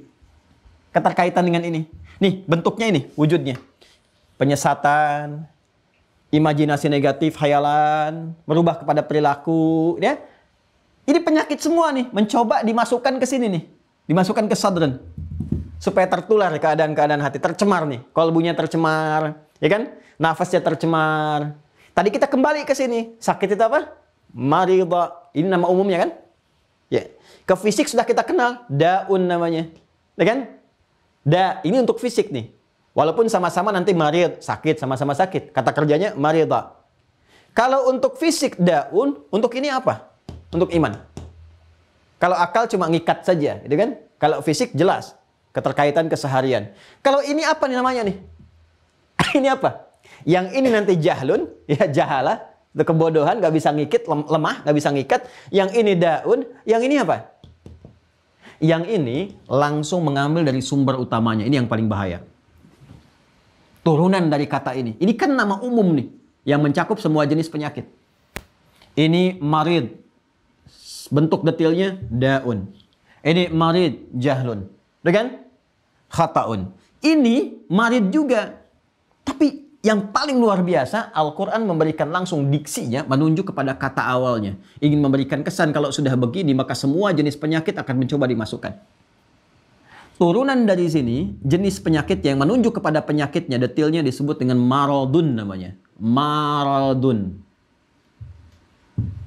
Keterkaitan dengan ini. Nih, bentuknya ini, wujudnya. Penyesatan, imajinasi negatif, hayalan, merubah kepada perilaku, ya. Ini penyakit semua nih, mencoba dimasukkan ke sini nih. Dimasukkan ke sadran. Supaya tertular keadaan-keadaan hati, tercemar nih. Kolbunya tercemar, ya kan? Nafasnya tercemar. Tadi kita kembali ke sini. Sakit itu apa? marida. Ini nama umumnya kan? Ya. Ke fisik sudah kita kenal, daun namanya. Ya kan? Da, ini untuk fisik nih. Walaupun sama-sama nanti marid, sakit, sama-sama sakit. Kata kerjanya marida. Kalau untuk fisik daun, untuk ini apa? Untuk iman. Kalau akal cuma ngikat saja, gitu kan? Kalau fisik jelas keterkaitan keseharian. Kalau ini apa nih namanya nih? ini apa? Yang ini nanti jahlun, ya jahalah kebodohan gak bisa ngikit lemah gak bisa ngikat yang ini daun yang ini apa yang ini langsung mengambil dari sumber utamanya ini yang paling bahaya turunan dari kata ini ini kan nama umum nih yang mencakup semua jenis penyakit ini marid bentuk detailnya daun ini marid jahlun. Dengan khataun. Ini marid juga. Tapi yang paling luar biasa, Al-Quran memberikan langsung diksinya menunjuk kepada kata awalnya. Ingin memberikan kesan kalau sudah begini, maka semua jenis penyakit akan mencoba dimasukkan. Turunan dari sini, jenis penyakit yang menunjuk kepada penyakitnya, detailnya disebut dengan maradun namanya. Maradun.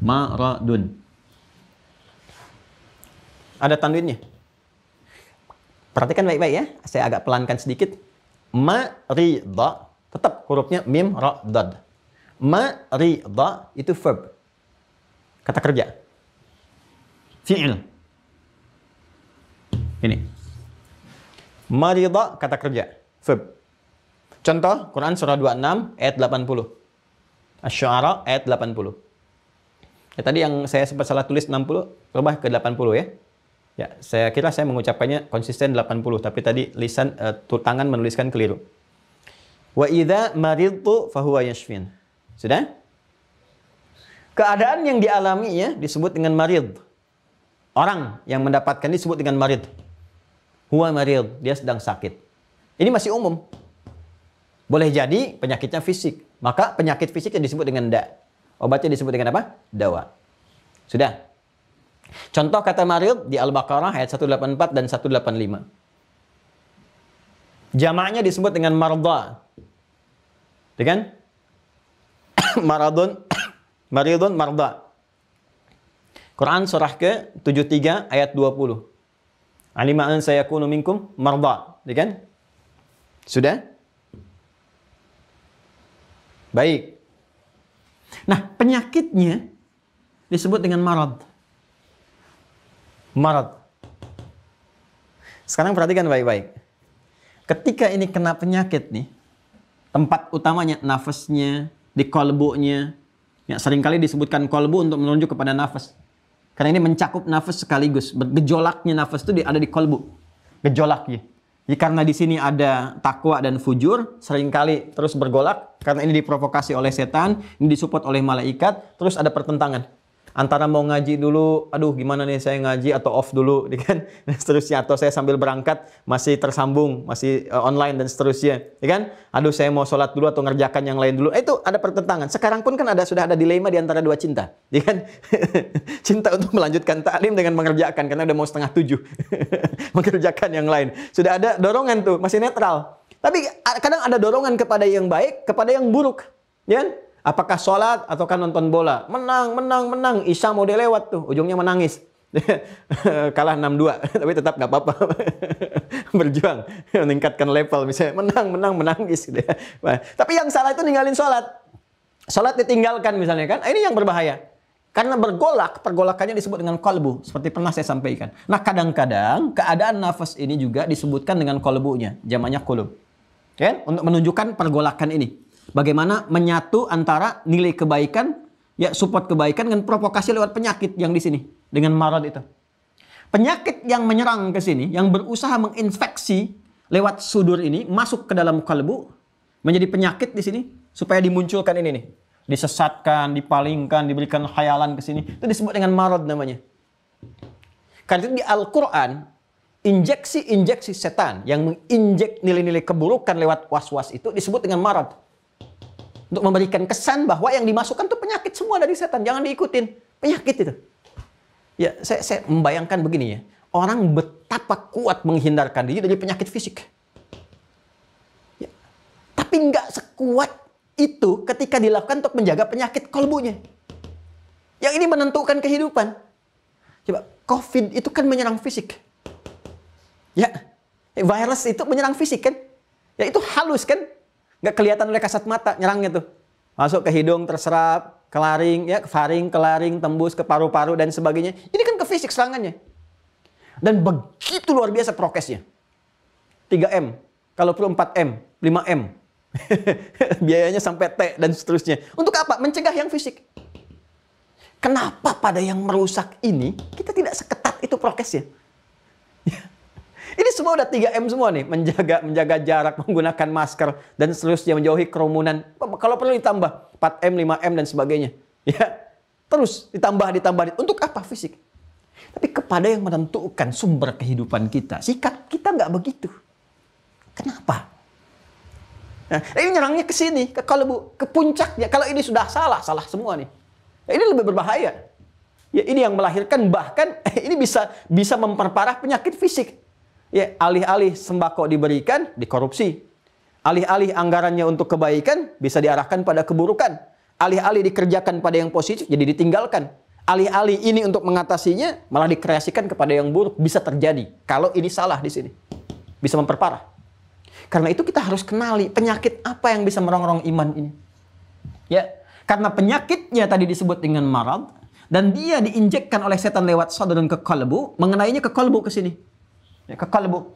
Maradun. Ada tanwinnya. Perhatikan baik-baik ya. Saya agak pelankan sedikit. Marida tetap hurufnya mim, ra, dad. Ma, ri, da itu verb. Kata kerja. Fi'il. Ini. Marida kata kerja, verb. Contoh Quran surah 26 ayat 80. Asy-Syu'ara ayat 80. Ya, tadi yang saya sempat salah tulis 60, rubah ke 80 ya. Ya, saya kira saya mengucapkannya konsisten 80, tapi tadi lisan uh, tangan menuliskan keliru. Wa idza maridtu fahuwa yashfin. Sudah? Keadaan yang dialami ya disebut dengan marid. Orang yang mendapatkan disebut dengan marid. Huwa marid, dia sedang sakit. Ini masih umum. Boleh jadi penyakitnya fisik. Maka penyakit fisik yang disebut dengan da. Obatnya disebut dengan apa? Dawa. Sudah. Contoh kata marid di Al-Baqarah ayat 184 dan 185. Jamaknya disebut dengan marda dengan iya maradun maridun marda. Quran surah ke-73 ayat 20. Alima an sayakunu minkum marda. Dengan iya kan? Sudah? Baik. Nah, penyakitnya disebut dengan marad. Marad. Sekarang perhatikan baik-baik. Ketika ini kena penyakit nih, tempat utamanya nafasnya, di kolbunya. Ya, seringkali disebutkan kolbu untuk menunjuk kepada nafas. Karena ini mencakup nafas sekaligus. Gejolaknya nafas itu ada di kolbu. Gejolaknya. ya, karena di sini ada takwa dan fujur, seringkali terus bergolak. Karena ini diprovokasi oleh setan, ini disupport oleh malaikat, terus ada pertentangan antara mau ngaji dulu, aduh gimana nih saya ngaji atau off dulu, kan? Dan seterusnya atau saya sambil berangkat masih tersambung, masih eh, online dan seterusnya, ya kan? Aduh saya mau sholat dulu atau ngerjakan yang lain dulu, eh, itu ada pertentangan. Sekarang pun kan ada sudah ada dilema di antara dua cinta, ya kan? cinta untuk melanjutkan taklim dengan mengerjakan karena udah mau setengah tujuh mengerjakan yang lain. Sudah ada dorongan tuh, masih netral. Tapi kadang ada dorongan kepada yang baik, kepada yang buruk, ya kan? Apakah sholat ataukah nonton bola? Menang, menang, menang. Isya mau dilewat tuh. Ujungnya menangis. Kalah 6-2. Tapi tetap gak apa-apa. Berjuang. Meningkatkan level. Misalnya menang, menang, menangis. tapi yang salah itu ninggalin sholat. Sholat ditinggalkan misalnya kan. Ini yang berbahaya. Karena bergolak, pergolakannya disebut dengan kolbu. Seperti pernah saya sampaikan. Nah kadang-kadang keadaan nafas ini juga disebutkan dengan kolbunya. Jamannya kolbu. Kan? Ya, untuk menunjukkan pergolakan ini bagaimana menyatu antara nilai kebaikan ya support kebaikan dengan provokasi lewat penyakit yang di sini dengan marad itu. Penyakit yang menyerang ke sini, yang berusaha menginfeksi lewat sudur ini masuk ke dalam kalbu menjadi penyakit di sini supaya dimunculkan ini nih, disesatkan, dipalingkan, diberikan khayalan ke sini. Itu disebut dengan marad namanya. Karena itu di Al-Qur'an injeksi-injeksi setan yang menginjek nilai-nilai keburukan lewat was-was itu disebut dengan marad. Untuk memberikan kesan bahwa yang dimasukkan tuh penyakit semua dari setan. Jangan diikutin. Penyakit itu. Ya, saya, saya membayangkan begini ya. Orang betapa kuat menghindarkan diri dari penyakit fisik. Ya. Tapi nggak sekuat itu ketika dilakukan untuk menjaga penyakit kolbunya. Yang ini menentukan kehidupan. Coba, COVID itu kan menyerang fisik. Ya, virus itu menyerang fisik kan? Ya itu halus kan? nggak kelihatan oleh kasat mata nyerangnya tuh. Masuk ke hidung, terserap, ke laring, ya, ke faring, ke laring, tembus ke paru-paru dan sebagainya. Ini kan ke fisik serangannya. Dan begitu luar biasa prokesnya. 3M, kalau perlu 4M, 5M. Biayanya sampai T dan seterusnya. Untuk apa? Mencegah yang fisik. Kenapa pada yang merusak ini kita tidak seketat itu prokesnya? Ini semua udah 3M semua nih, menjaga menjaga jarak, menggunakan masker dan seterusnya menjauhi kerumunan. Kalau perlu ditambah 4M, 5M dan sebagainya. Ya. Terus ditambah ditambah untuk apa fisik? Tapi kepada yang menentukan sumber kehidupan kita, sikap kita nggak begitu. Kenapa? Nah, eh, ini nyerangnya ke sini, ke bu, ke puncaknya. Kalau ini sudah salah, salah semua nih. Nah, ini lebih berbahaya. Ya ini yang melahirkan bahkan eh, ini bisa bisa memperparah penyakit fisik ya alih-alih sembako diberikan dikorupsi. Alih-alih anggarannya untuk kebaikan bisa diarahkan pada keburukan. Alih-alih dikerjakan pada yang positif jadi ditinggalkan. Alih-alih ini untuk mengatasinya malah dikreasikan kepada yang buruk bisa terjadi kalau ini salah di sini. Bisa memperparah. Karena itu kita harus kenali penyakit apa yang bisa merongrong iman ini. Ya, karena penyakitnya tadi disebut dengan marad dan dia diinjekkan oleh setan lewat saudara ke kolbu, mengenainya ke kolbu ke sini ya, ke kalbu.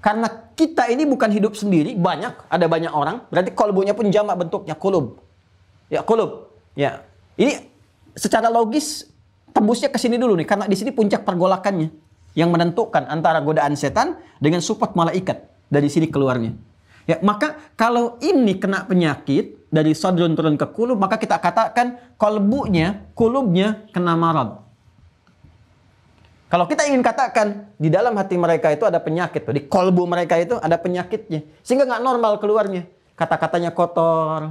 Karena kita ini bukan hidup sendiri, banyak, ada banyak orang, berarti kolbunya pun jamak bentuknya, kolub. Ya, kolub. Ya. Ini secara logis tembusnya ke sini dulu nih, karena di sini puncak pergolakannya yang menentukan antara godaan setan dengan support malaikat dari sini keluarnya. Ya, maka kalau ini kena penyakit dari sodron turun ke kulub, maka kita katakan kolbunya, kulubnya kena marad. Kalau kita ingin katakan di dalam hati mereka itu ada penyakit, di kolbu mereka itu ada penyakitnya, sehingga nggak normal keluarnya. Kata-katanya kotor,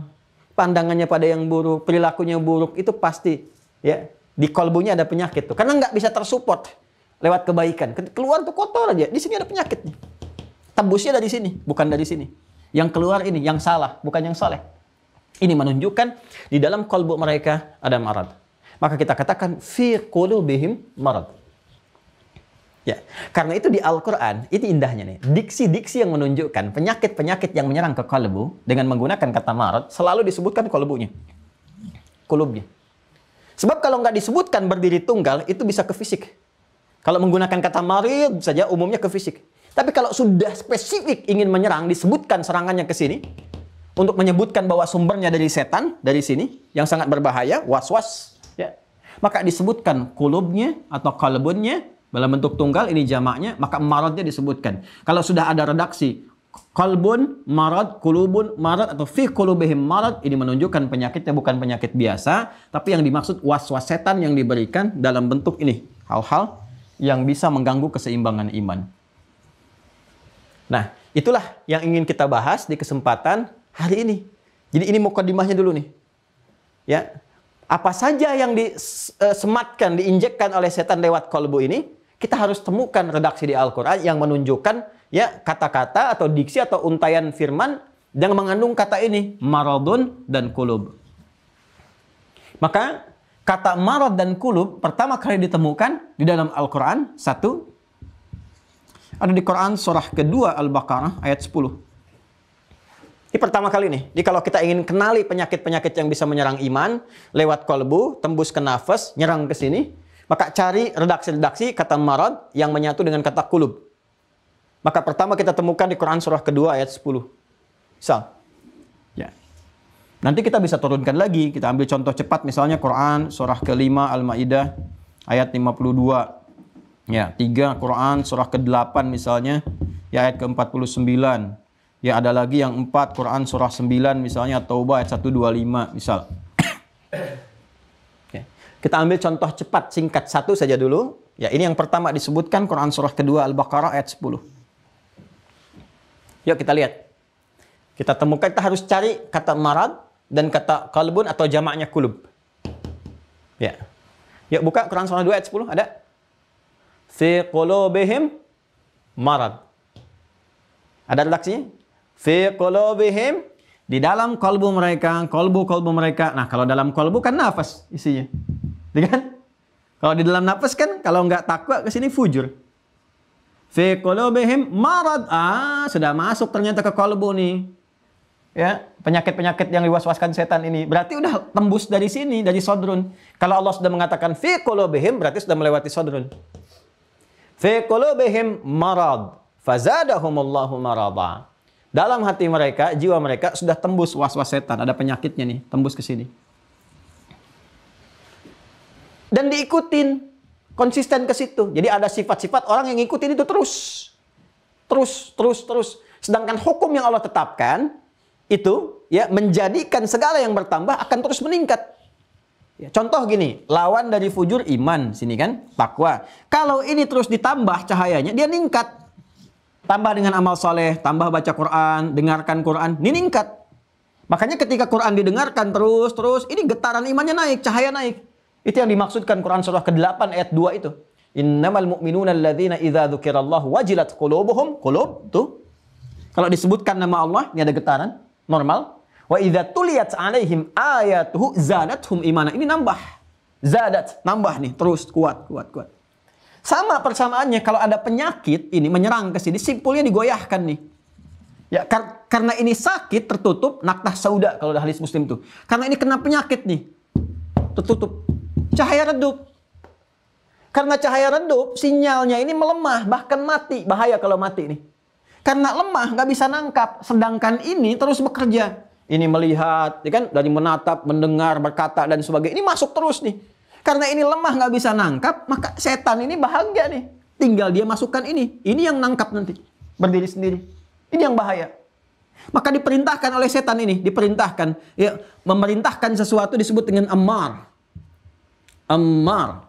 pandangannya pada yang buruk, perilakunya buruk, itu pasti ya di kolbunya ada penyakit tuh. Karena nggak bisa tersupport lewat kebaikan. Keluar tuh kotor aja. Di sini ada penyakitnya. Tembusnya dari sini, bukan dari sini. Yang keluar ini, yang salah, bukan yang soleh. Ini menunjukkan di dalam kolbu mereka ada marad. Maka kita katakan fi qulubihim marad Ya, karena itu di Al-Quran, itu indahnya nih. Diksi-diksi yang menunjukkan penyakit-penyakit yang menyerang ke kolbu dengan menggunakan kata marot selalu disebutkan kolbunya. kolobnya Sebab kalau nggak disebutkan berdiri tunggal, itu bisa ke fisik. Kalau menggunakan kata marid saja umumnya ke fisik. Tapi kalau sudah spesifik ingin menyerang, disebutkan serangannya ke sini, untuk menyebutkan bahwa sumbernya dari setan, dari sini, yang sangat berbahaya, was-was, ya. maka disebutkan kulubnya atau kalbunnya dalam bentuk tunggal ini jamaknya, maka maradnya disebutkan. Kalau sudah ada redaksi kolbun, marad, kulubun, marad atau fi kulubihim marad ini menunjukkan penyakitnya bukan penyakit biasa, tapi yang dimaksud was-was setan yang diberikan dalam bentuk ini, hal-hal yang bisa mengganggu keseimbangan iman. Nah, itulah yang ingin kita bahas di kesempatan hari ini. Jadi ini mukadimahnya dulu nih. Ya, apa saja yang disematkan, eh, diinjekkan oleh setan lewat kolbu ini, kita harus temukan redaksi di Al-Quran yang menunjukkan ya kata-kata atau diksi atau untayan firman yang mengandung kata ini maradun dan kulub. Maka kata marad dan kulub pertama kali ditemukan di dalam Al-Quran satu ada di Quran surah kedua Al-Baqarah ayat 10. Ini pertama kali nih. Jadi kalau kita ingin kenali penyakit-penyakit yang bisa menyerang iman lewat kolbu, tembus ke nafas, nyerang ke sini, maka cari redaksi-redaksi kata marad yang menyatu dengan kata kulub. Maka pertama kita temukan di Quran surah kedua ayat 10. Misal. Ya. Nanti kita bisa turunkan lagi. Kita ambil contoh cepat misalnya Quran surah kelima Al-Ma'idah ayat 52. Ya, 3 Quran surah ke-8 misalnya ya ayat ke-49. Ya ada lagi yang empat Quran surah 9 misalnya Taubah ayat 125 misal. Kita ambil contoh cepat singkat satu saja dulu. Ya, ini yang pertama disebutkan Quran surah kedua Al-Baqarah ayat 10. Yuk kita lihat. Kita temukan kita harus cari kata marad dan kata kalbun atau jamaknya kulub. Ya. Yuk buka Quran surah 2 ayat 10 ada? Fi qulubihim marad. Ada redaksinya? Fi qulubihim di dalam kolbu mereka, kolbu-kolbu mereka. Nah, kalau dalam kolbu kan nafas isinya. Ya kan? Kalau di dalam nafas kan, kalau nggak takwa ke sini fujur. Fi qulubihim marad. Ah, sudah masuk ternyata ke kolbu nih. Ya, penyakit-penyakit yang diwaswaskan setan ini. Berarti udah tembus dari sini, dari sodrun. Kalau Allah sudah mengatakan fi qulubihim, berarti sudah melewati sodrun. Fi qulubihim marad. Fazadahumullahu marada. Dalam hati mereka, jiwa mereka sudah tembus was-was setan. Ada penyakitnya nih, tembus ke sini. Dan diikutin, konsisten ke situ. Jadi ada sifat-sifat orang yang ngikutin itu terus. Terus, terus, terus. Sedangkan hukum yang Allah tetapkan, itu ya menjadikan segala yang bertambah akan terus meningkat. Ya, contoh gini, lawan dari fujur iman sini kan, takwa. Kalau ini terus ditambah cahayanya, dia ningkat. Tambah dengan amal soleh, tambah baca Quran, dengarkan Quran, ini meningkat. Makanya ketika Quran didengarkan terus-terus, ini getaran imannya naik, cahaya naik. Itu yang dimaksudkan Quran surah ke-8 ayat 2 itu. Innamal mu'minuna alladzina idza dzukirallah wajilat qulubuhum, qulub tuh. Kalau disebutkan nama Allah, ini ada getaran, normal. Wa idza tuliyat alaihim ayatuhu zadathum imana. Ini nambah. Zadat, nambah nih, terus kuat, kuat, kuat. Sama persamaannya kalau ada penyakit ini menyerang ke sini, simpulnya digoyahkan nih. Ya kar karena ini sakit tertutup naktah sauda kalau hadis muslim tuh. Karena ini kena penyakit nih. Tertutup. Cahaya redup. Karena cahaya redup, sinyalnya ini melemah, bahkan mati. Bahaya kalau mati nih. Karena lemah, nggak bisa nangkap. Sedangkan ini terus bekerja. Ini melihat, ya kan? Dari menatap, mendengar, berkata, dan sebagainya. Ini masuk terus nih. Karena ini lemah nggak bisa nangkap, maka setan ini bahagia nih. Tinggal dia masukkan ini. Ini yang nangkap nanti. Berdiri sendiri. Ini yang bahaya. Maka diperintahkan oleh setan ini, diperintahkan ya memerintahkan sesuatu disebut dengan amar, amar,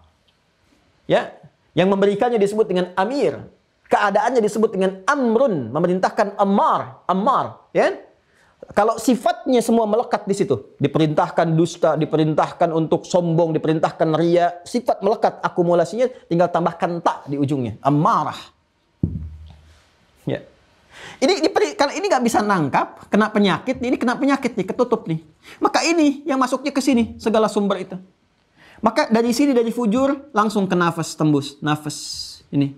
Ya, yang memberikannya disebut dengan amir. Keadaannya disebut dengan amrun, memerintahkan amar, amar, ya. Kalau sifatnya semua melekat di situ, diperintahkan dusta, diperintahkan untuk sombong, diperintahkan ria, sifat melekat akumulasinya tinggal tambahkan tak di ujungnya, amarah. Ya. Ini karena ini nggak bisa nangkap, kena penyakit, ini kena penyakit nih, ketutup nih. Maka ini yang masuknya ke sini segala sumber itu. Maka dari sini dari fujur langsung ke nafas tembus, nafas ini.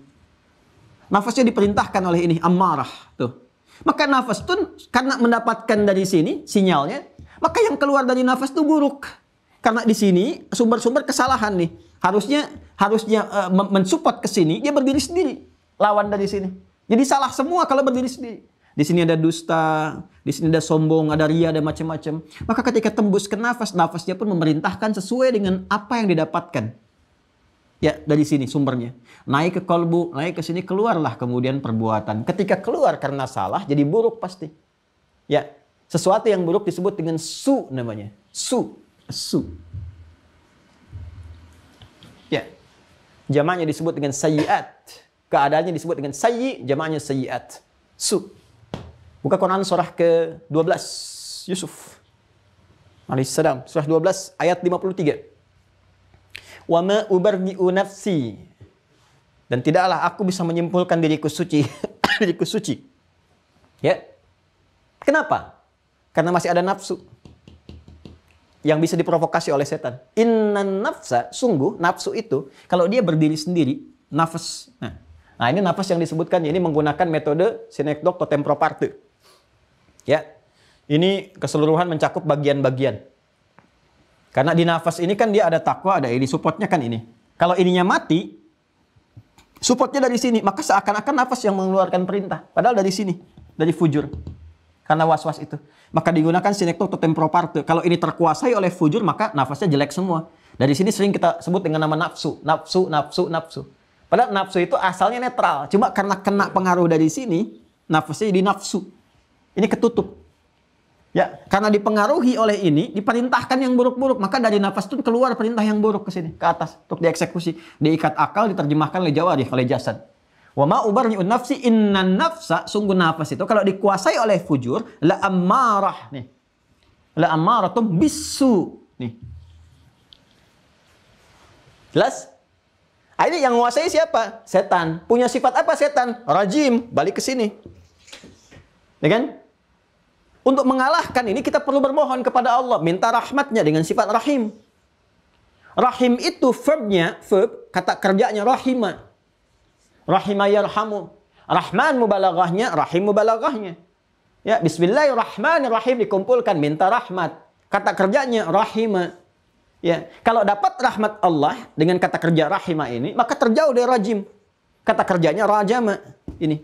Nafasnya diperintahkan oleh ini amarah tuh. Maka nafas tuh karena mendapatkan dari sini sinyalnya, maka yang keluar dari nafas itu buruk. Karena di sini sumber-sumber kesalahan nih. Harusnya harusnya uh, mensupport ke sini, dia berdiri sendiri. Lawan dari sini. Jadi salah semua kalau berdiri sendiri. Di sini ada dusta, di sini ada sombong, ada ria, ada macam-macam. Maka ketika tembus ke nafas, nafasnya pun memerintahkan sesuai dengan apa yang didapatkan. Ya, dari sini sumbernya. Naik ke kolbu, naik ke sini, keluarlah kemudian perbuatan. Ketika keluar karena salah, jadi buruk pasti. Ya, sesuatu yang buruk disebut dengan su namanya. Su, su. Ya, jamaknya disebut dengan sayiat. Keadaannya disebut dengan sayi, jamaknya sayiat. Su. Buka Quran surah ke-12, Yusuf. Alaihissalam, surah 12 ayat 53 wa ma ubarri'u nafsi. Dan tidaklah aku bisa menyimpulkan diriku suci, diriku suci. Ya. Kenapa? Karena masih ada nafsu yang bisa diprovokasi oleh setan. Inna nafsa, sungguh nafsu itu kalau dia berdiri sendiri, nafas. Nah, nah ini nafas yang disebutkan ini menggunakan metode totem proparte Ya. Ini keseluruhan mencakup bagian-bagian. Karena di nafas ini kan dia ada takwa, ada ini supportnya kan ini. Kalau ininya mati, supportnya dari sini. Maka seakan-akan nafas yang mengeluarkan perintah. Padahal dari sini, dari fujur. Karena was-was itu. Maka digunakan sinektur atau temproparte. Kalau ini terkuasai oleh fujur, maka nafasnya jelek semua. Dari sini sering kita sebut dengan nama nafsu. Nafsu, nafsu, nafsu. Padahal nafsu itu asalnya netral. Cuma karena kena pengaruh dari sini, nafasnya jadi nafsu. Ini ketutup. Ya, karena dipengaruhi oleh ini, diperintahkan yang buruk-buruk, maka dari nafas itu keluar perintah yang buruk ke sini, ke atas untuk dieksekusi, diikat akal, diterjemahkan oleh jawarih, oleh jasad. Wa ubar ni nafsi inna nafsa sungguh nafas itu kalau dikuasai oleh fujur la amarah. nih. La ammaratum bisu nih. Jelas? Ah, ini yang menguasai siapa? Setan. Punya sifat apa setan? Rajim. Balik ke sini. Ya kan? Untuk mengalahkan ini kita perlu bermohon kepada Allah. Minta rahmatnya dengan sifat rahim. Rahim itu verbnya, verb, kata kerjanya rahima. Rahima yarhamu. Rahman mubalaghahnya, rahim mubalaghahnya. Ya, bismillahirrahmanirrahim dikumpulkan minta rahmat. Kata kerjanya rahima. Ya, kalau dapat rahmat Allah dengan kata kerja rahima ini, maka terjauh dari rajim. Kata kerjanya rajama ini.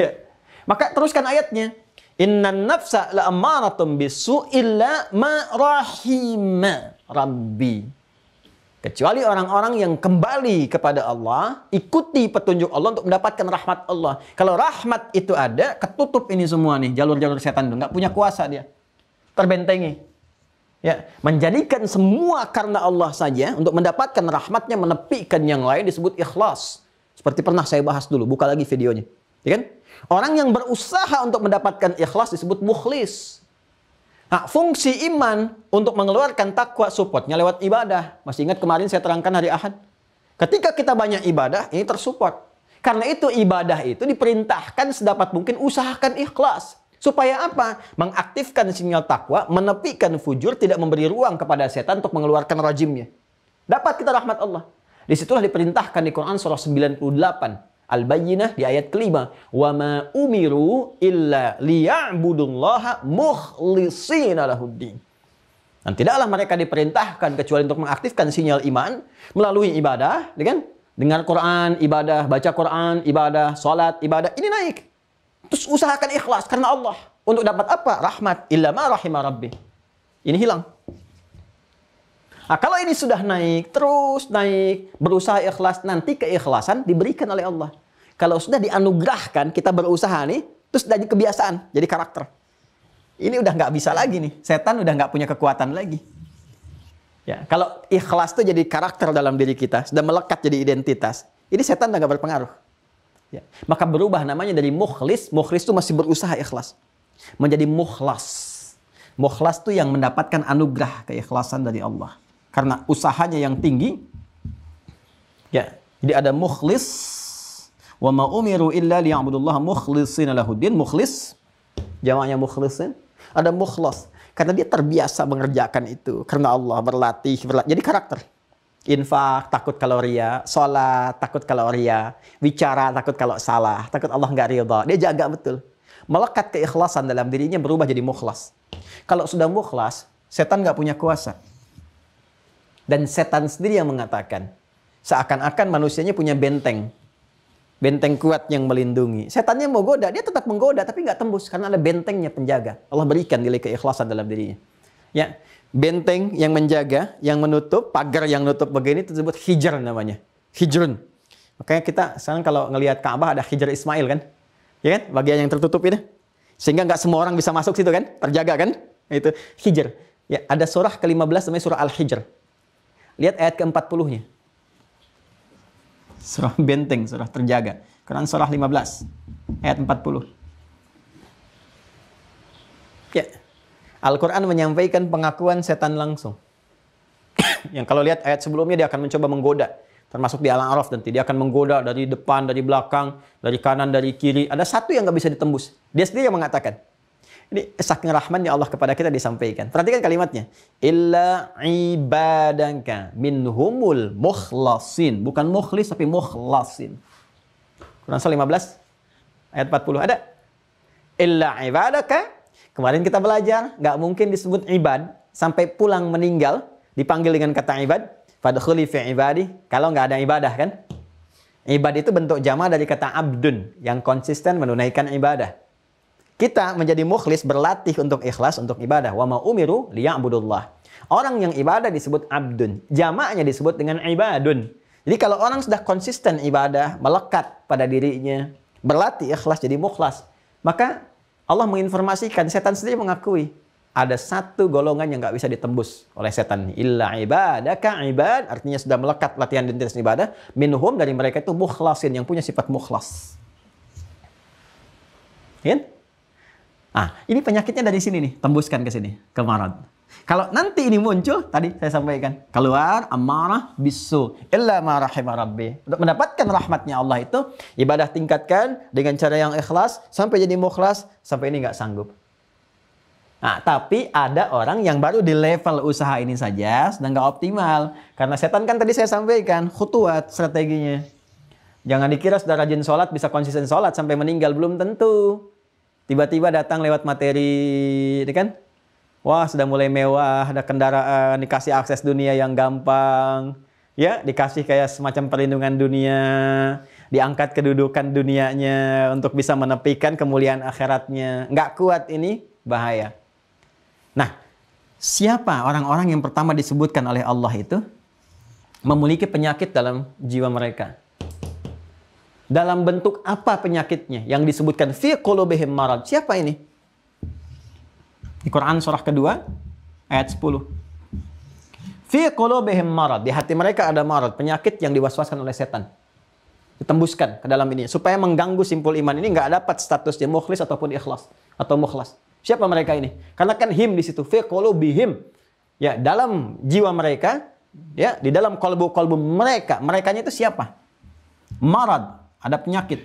Ya. Maka teruskan ayatnya. Innan nafsa la amaratum bisu illa ma rahima rabbi. Kecuali orang-orang yang kembali kepada Allah, ikuti petunjuk Allah untuk mendapatkan rahmat Allah. Kalau rahmat itu ada, ketutup ini semua nih, jalur-jalur setan itu. Nggak punya kuasa dia. Terbentengi. Ya, menjadikan semua karena Allah saja untuk mendapatkan rahmatnya menepikan yang lain disebut ikhlas. Seperti pernah saya bahas dulu, buka lagi videonya. Ya kan? Orang yang berusaha untuk mendapatkan ikhlas disebut mukhlis. Nah, fungsi iman untuk mengeluarkan takwa supportnya lewat ibadah. Masih ingat kemarin saya terangkan hari Ahad? Ketika kita banyak ibadah, ini tersupport. Karena itu ibadah itu diperintahkan sedapat mungkin usahakan ikhlas. Supaya apa? Mengaktifkan sinyal takwa, menepikan fujur, tidak memberi ruang kepada setan untuk mengeluarkan rajimnya. Dapat kita rahmat Allah. Disitulah diperintahkan di Quran surah 98. Al-Bayyinah di ayat kelima. Wa ma umiru illa liya'budullaha mukhlisina lahuddin. Dan tidaklah mereka diperintahkan kecuali untuk mengaktifkan sinyal iman melalui ibadah, dengan ya dengan Quran, ibadah, baca Quran, ibadah, salat, ibadah. Ini naik. Terus usahakan ikhlas karena Allah. Untuk dapat apa? Rahmat illa ma rahimah rabbi. Ini hilang. Nah, kalau ini sudah naik, terus naik, berusaha ikhlas, nanti keikhlasan diberikan oleh Allah. Kalau sudah dianugerahkan, kita berusaha nih, terus jadi kebiasaan, jadi karakter. Ini udah nggak bisa lagi nih. Setan udah nggak punya kekuatan lagi. Ya, kalau ikhlas itu jadi karakter dalam diri kita, sudah melekat jadi identitas. Ini setan udah nggak berpengaruh. Ya. Maka berubah namanya dari mukhlis. Mukhlis itu masih berusaha ikhlas. Menjadi mukhlas. Mukhlas itu yang mendapatkan anugerah keikhlasan dari Allah. Karena usahanya yang tinggi. Ya, jadi ada mukhlis Wa ma umiru illa liya'budullaha mukhlishina lahuddin. Mukhlis. Jamaknya mukhlisin. Ada mukhlas. Karena dia terbiasa mengerjakan itu. Karena Allah berlatih. berlatih. Jadi karakter. Infak, takut kalau ria. Sholat, takut kalau ria. Bicara, takut kalau salah. Takut Allah nggak ridha. Dia jaga betul. Melekat keikhlasan dalam dirinya berubah jadi mukhlas. Kalau sudah mukhlas, setan nggak punya kuasa. Dan setan sendiri yang mengatakan, seakan-akan manusianya punya benteng benteng kuat yang melindungi. Setannya mau goda, dia tetap menggoda tapi nggak tembus karena ada bentengnya penjaga. Allah berikan nilai keikhlasan dalam dirinya. Ya, benteng yang menjaga, yang menutup, pagar yang nutup begini tersebut hijr namanya. Hijrun. Makanya kita sekarang kalau ngelihat Ka'bah ada hijr Ismail kan? Ya kan? Bagian yang tertutup ini Sehingga nggak semua orang bisa masuk situ kan? Terjaga kan? Itu hijr. Ya, ada surah ke-15 namanya surah Al-Hijr. Lihat ayat ke-40-nya surah benteng, surah terjaga. Quran surah 15 ayat 40. Ya. Al-Quran menyampaikan pengakuan setan langsung. yang kalau lihat ayat sebelumnya dia akan mencoba menggoda. Termasuk di Al-A'raf nanti. Dia akan menggoda dari depan, dari belakang, dari kanan, dari kiri. Ada satu yang nggak bisa ditembus. Dia sendiri yang mengatakan. Ini saking rahmannya Allah kepada kita disampaikan. Perhatikan kalimatnya. Illa ibadanka minhumul mukhlasin. Bukan mukhlis tapi mukhlasin. Quran 15 ayat 40 ada. Illa ibadaka. Kemarin kita belajar, nggak mungkin disebut ibad sampai pulang meninggal dipanggil dengan kata ibad. Fadkhuli fi ibadi. Kalau nggak ada ibadah kan? Ibad itu bentuk jama dari kata abdun yang konsisten menunaikan ibadah. Kita menjadi mukhlis berlatih untuk ikhlas untuk ibadah. Wa ma umiru liya'budullah. Orang yang ibadah disebut abdun. Jamaknya disebut dengan ibadun. Jadi kalau orang sudah konsisten ibadah, melekat pada dirinya, berlatih ikhlas jadi mukhlas, maka Allah menginformasikan, setan sendiri mengakui, ada satu golongan yang nggak bisa ditembus oleh setan. Illa ibadaka ibad, artinya sudah melekat latihan dan ibadah, minhum dari mereka itu mukhlasin, yang punya sifat mukhlas. Kan? Ah, ini penyakitnya dari sini nih, tembuskan ke sini, ke marad. Kalau nanti ini muncul, tadi saya sampaikan, keluar amarah bisu illa ma rabbi. Untuk mendapatkan rahmatnya Allah itu, ibadah tingkatkan dengan cara yang ikhlas, sampai jadi mukhlas, sampai ini nggak sanggup. Nah, tapi ada orang yang baru di level usaha ini saja sedang nggak optimal. Karena setan kan tadi saya sampaikan, khutuat strateginya. Jangan dikira sudah rajin sholat bisa konsisten sholat sampai meninggal, belum tentu. Tiba-tiba datang lewat materi, ini kan? Wah, sudah mulai mewah, ada kendaraan, dikasih akses dunia yang gampang. Ya, dikasih kayak semacam perlindungan dunia, diangkat kedudukan dunianya untuk bisa menepikan kemuliaan akhiratnya. Nggak kuat ini, bahaya. Nah, siapa orang-orang yang pertama disebutkan oleh Allah itu memiliki penyakit dalam jiwa mereka? Dalam bentuk apa penyakitnya? Yang disebutkan fi qulubihim marad. Siapa ini? Di Quran surah kedua ayat 10. Fi qulubihim marad. Di hati mereka ada marad, penyakit yang diwaswaskan oleh setan. Ditembuskan ke dalam ini supaya mengganggu simpul iman ini nggak dapat statusnya mukhlis ataupun ikhlas atau mukhlas. Siapa mereka ini? Karena kan him di situ fi qulubihim. Ya, dalam jiwa mereka, ya, di dalam kolbu-kolbu mereka, merekanya itu siapa? Marad. Ada penyakit.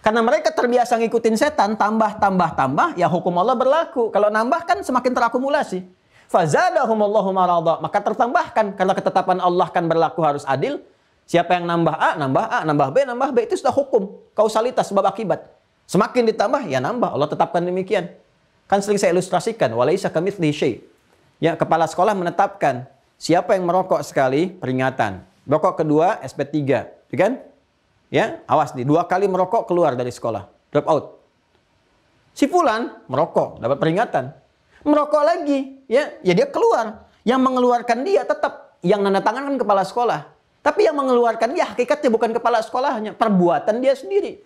Karena mereka terbiasa ngikutin setan, tambah, tambah, tambah, ya hukum Allah berlaku. Kalau nambah kan semakin terakumulasi. Fazadahumullahu maradha. Maka tertambahkan. Karena ketetapan Allah kan berlaku harus adil. Siapa yang nambah A, nambah A, nambah B, nambah B. Itu sudah hukum. Kausalitas, sebab akibat. Semakin ditambah, ya nambah. Allah tetapkan demikian. Kan sering saya ilustrasikan. Walaisa kamithli Ya, kepala sekolah menetapkan. Siapa yang merokok sekali, peringatan. Rokok kedua, SP3. Ya kan? Ya, awas nih, dua kali merokok keluar dari sekolah, drop out. Si Fulan merokok, dapat peringatan. Merokok lagi, ya, ya dia keluar. Yang mengeluarkan dia tetap yang nanda tangan kan kepala sekolah. Tapi yang mengeluarkan dia hakikatnya bukan kepala sekolahnya, perbuatan dia sendiri.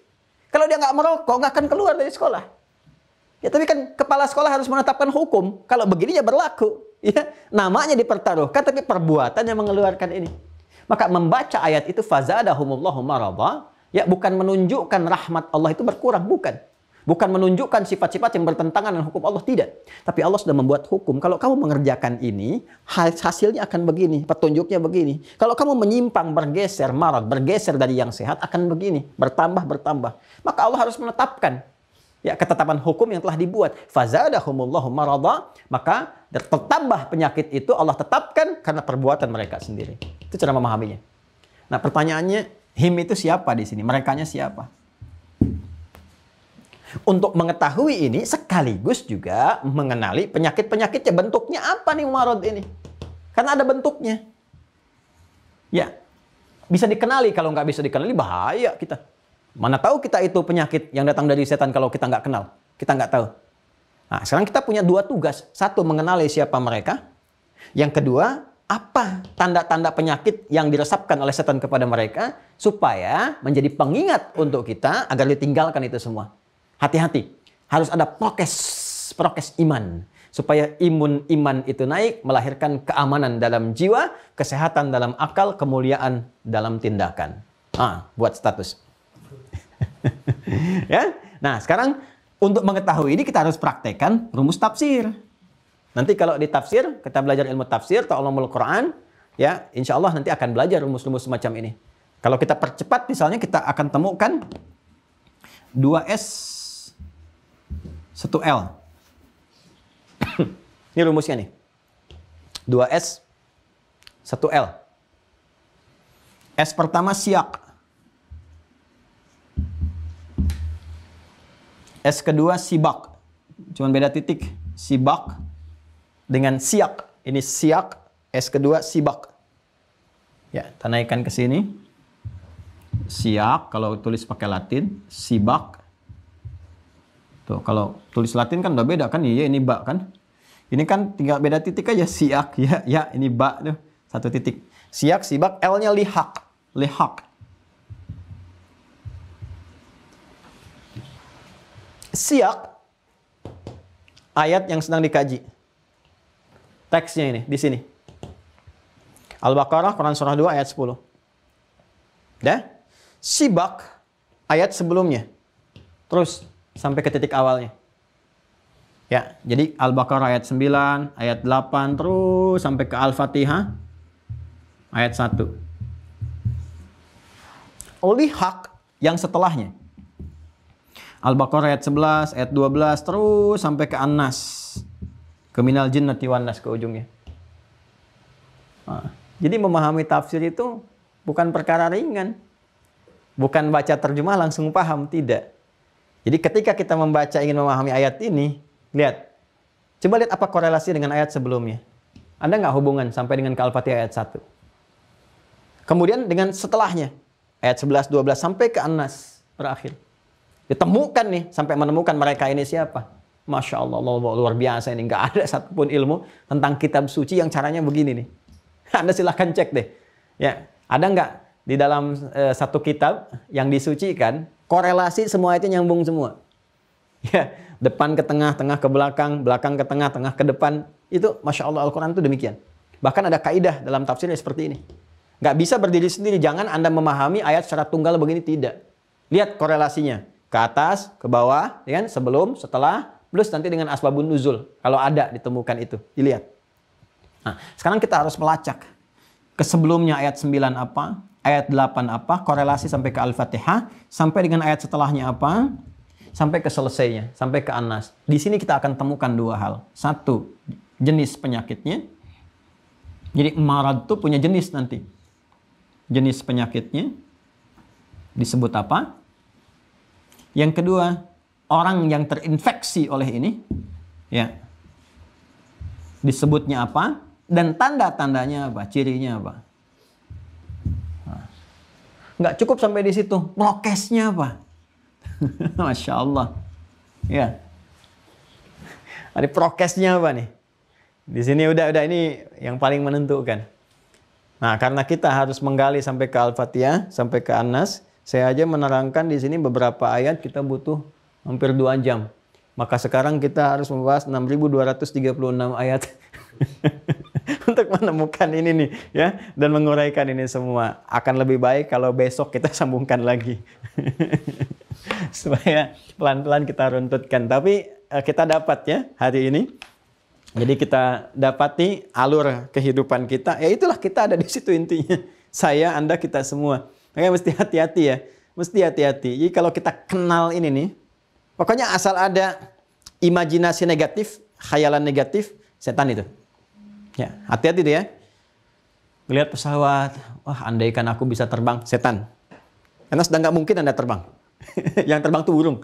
Kalau dia nggak merokok, nggak akan keluar dari sekolah. Ya tapi kan kepala sekolah harus menetapkan hukum. Kalau begini ya berlaku. Ya, namanya dipertaruhkan tapi perbuatan yang mengeluarkan ini. Maka membaca ayat itu fazadahumullahu marada, ya bukan menunjukkan rahmat Allah itu berkurang, bukan. Bukan menunjukkan sifat-sifat yang bertentangan dengan hukum Allah, tidak. Tapi Allah sudah membuat hukum. Kalau kamu mengerjakan ini, hasilnya akan begini, petunjuknya begini. Kalau kamu menyimpang, bergeser, marot, bergeser dari yang sehat, akan begini, bertambah, bertambah. Maka Allah harus menetapkan ya ketetapan hukum yang telah dibuat fazadahumullahu marada maka tertambah penyakit itu Allah tetapkan karena perbuatan mereka sendiri itu cara memahaminya. Nah pertanyaannya, him itu siapa di sini? Merekanya siapa? Untuk mengetahui ini sekaligus juga mengenali penyakit-penyakitnya. Bentuknya apa nih marod ini? Karena ada bentuknya. Ya, bisa dikenali. Kalau nggak bisa dikenali bahaya kita. Mana tahu kita itu penyakit yang datang dari setan kalau kita nggak kenal. Kita nggak tahu. Nah, sekarang kita punya dua tugas. Satu, mengenali siapa mereka. Yang kedua, apa tanda-tanda penyakit yang diresapkan oleh setan kepada mereka supaya menjadi pengingat untuk kita agar ditinggalkan itu semua. Hati-hati, harus ada prokes, prokes iman supaya imun iman itu naik melahirkan keamanan dalam jiwa, kesehatan dalam akal, kemuliaan dalam tindakan. Ah, buat status. ya. Nah, sekarang untuk mengetahui ini kita harus praktekkan rumus tafsir. Nanti kalau di tafsir, kita belajar ilmu tafsir, ta'ulamul Quran, ya insya Allah nanti akan belajar rumus-rumus semacam ini. Kalau kita percepat misalnya kita akan temukan 2S 1L. ini rumusnya nih. 2S 1L. S pertama siak. S kedua sibak. cuma beda titik. Sibak dengan siak. Ini siak, S kedua sibak. Ya, kita naikkan ke sini. Siak, kalau tulis pakai latin, sibak. Tuh, kalau tulis latin kan udah beda kan, iya, iya ini bak kan. Ini kan tinggal beda titik aja, siak, ya, ya, ini bak tuh, satu titik. Siak, sibak, L-nya lihak, lihak. Siak, ayat yang sedang dikaji teksnya ini di sini. Al-Baqarah Quran surah 2 ayat 10. Ya? Sibak ayat sebelumnya. Terus sampai ke titik awalnya. Ya, jadi Al-Baqarah ayat 9, ayat 8 terus sampai ke Al-Fatihah ayat 1. Oleh hak yang setelahnya. Al-Baqarah ayat 11, ayat 12 terus sampai ke An-Nas Keminal jin wan nas ke ujungnya. jadi memahami tafsir itu bukan perkara ringan. Bukan baca terjemah langsung paham, tidak. Jadi ketika kita membaca ingin memahami ayat ini, lihat. Coba lihat apa korelasi dengan ayat sebelumnya. Anda nggak hubungan sampai dengan ke Al-Fatihah ayat 1. Kemudian dengan setelahnya, ayat 11, 12, sampai ke Anas terakhir. berakhir. Ditemukan nih, sampai menemukan mereka ini siapa Masya Allah, Allah luar biasa ini. Nggak ada satupun ilmu tentang kitab suci yang caranya begini nih. Anda silahkan cek deh. Ya, ada nggak di dalam e, satu kitab yang disucikan korelasi semua itu nyambung semua. Ya, depan ke tengah, tengah ke belakang, belakang ke tengah, tengah ke depan. Itu Masya Allah Al-Quran itu demikian. Bahkan ada kaidah dalam tafsirnya seperti ini. Nggak bisa berdiri sendiri. Jangan Anda memahami ayat secara tunggal begini. Tidak. Lihat korelasinya. Ke atas, ke bawah, ya kan? sebelum, setelah, plus nanti dengan asbabun nuzul kalau ada ditemukan itu dilihat nah sekarang kita harus melacak ke sebelumnya ayat 9 apa ayat 8 apa korelasi sampai ke al-fatihah sampai dengan ayat setelahnya apa sampai ke selesainya sampai ke anas di sini kita akan temukan dua hal satu jenis penyakitnya jadi marad itu punya jenis nanti jenis penyakitnya disebut apa yang kedua orang yang terinfeksi oleh ini ya disebutnya apa dan tanda-tandanya apa cirinya apa nah, nggak cukup sampai di situ prokesnya apa masya Allah ya ada prokesnya apa nih di sini udah udah ini yang paling menentukan nah karena kita harus menggali sampai ke al-fatihah sampai ke Anas, saya aja menerangkan di sini beberapa ayat kita butuh hampir dua jam. Maka sekarang kita harus membahas 6236 ayat untuk menemukan ini nih ya dan menguraikan ini semua. Akan lebih baik kalau besok kita sambungkan lagi. Supaya pelan-pelan kita runtutkan. Tapi eh, kita dapat ya hari ini. Jadi kita dapati alur kehidupan kita. Ya itulah kita ada di situ intinya. Saya, Anda, kita semua. Makanya mesti hati-hati ya. Mesti hati-hati. Jadi kalau kita kenal ini nih, Pokoknya asal ada imajinasi negatif, khayalan negatif, setan itu. Ya, hati-hati deh ya. Melihat pesawat, wah andaikan aku bisa terbang, setan. Karena sudah nggak mungkin Anda terbang. Yang terbang tuh burung.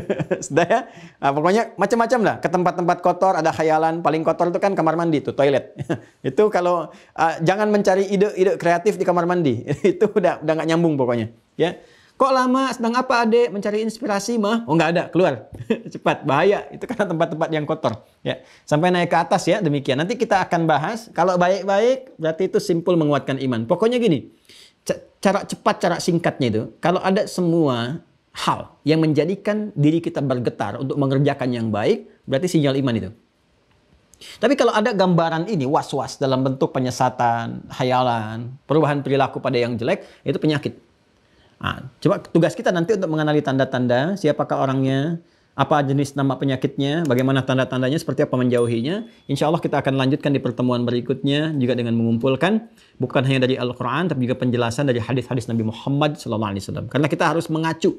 sudah ya? Nah, pokoknya macam-macam lah. Ke tempat-tempat kotor ada khayalan. Paling kotor itu kan kamar mandi, tuh toilet. itu kalau uh, jangan mencari ide-ide kreatif di kamar mandi. itu udah udah nggak nyambung pokoknya. Ya, Kok lama? Sedang apa adek? Mencari inspirasi mah? Oh nggak ada, keluar. Cepat, bahaya. Itu karena tempat-tempat yang kotor. Ya, Sampai naik ke atas ya, demikian. Nanti kita akan bahas, kalau baik-baik berarti itu simpul menguatkan iman. Pokoknya gini, cara cepat, cara singkatnya itu, kalau ada semua hal yang menjadikan diri kita bergetar untuk mengerjakan yang baik, berarti sinyal iman itu. Tapi kalau ada gambaran ini was-was dalam bentuk penyesatan, hayalan, perubahan perilaku pada yang jelek, itu penyakit. Nah, coba tugas kita nanti untuk mengenali tanda-tanda, siapakah orangnya, apa jenis nama penyakitnya, bagaimana tanda-tandanya, seperti apa menjauhinya. Insya Allah kita akan lanjutkan di pertemuan berikutnya juga dengan mengumpulkan bukan hanya dari Al-Quran, tapi juga penjelasan dari hadis-hadis Nabi Muhammad SAW. Karena kita harus mengacu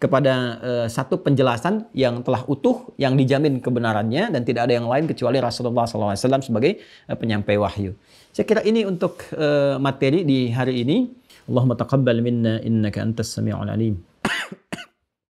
kepada uh, satu penjelasan yang telah utuh, yang dijamin kebenarannya, dan tidak ada yang lain kecuali Rasulullah SAW sebagai uh, penyampai wahyu. Saya kira ini untuk uh, materi di hari ini. اللهم تقبل منا إنك أنت السميع العليم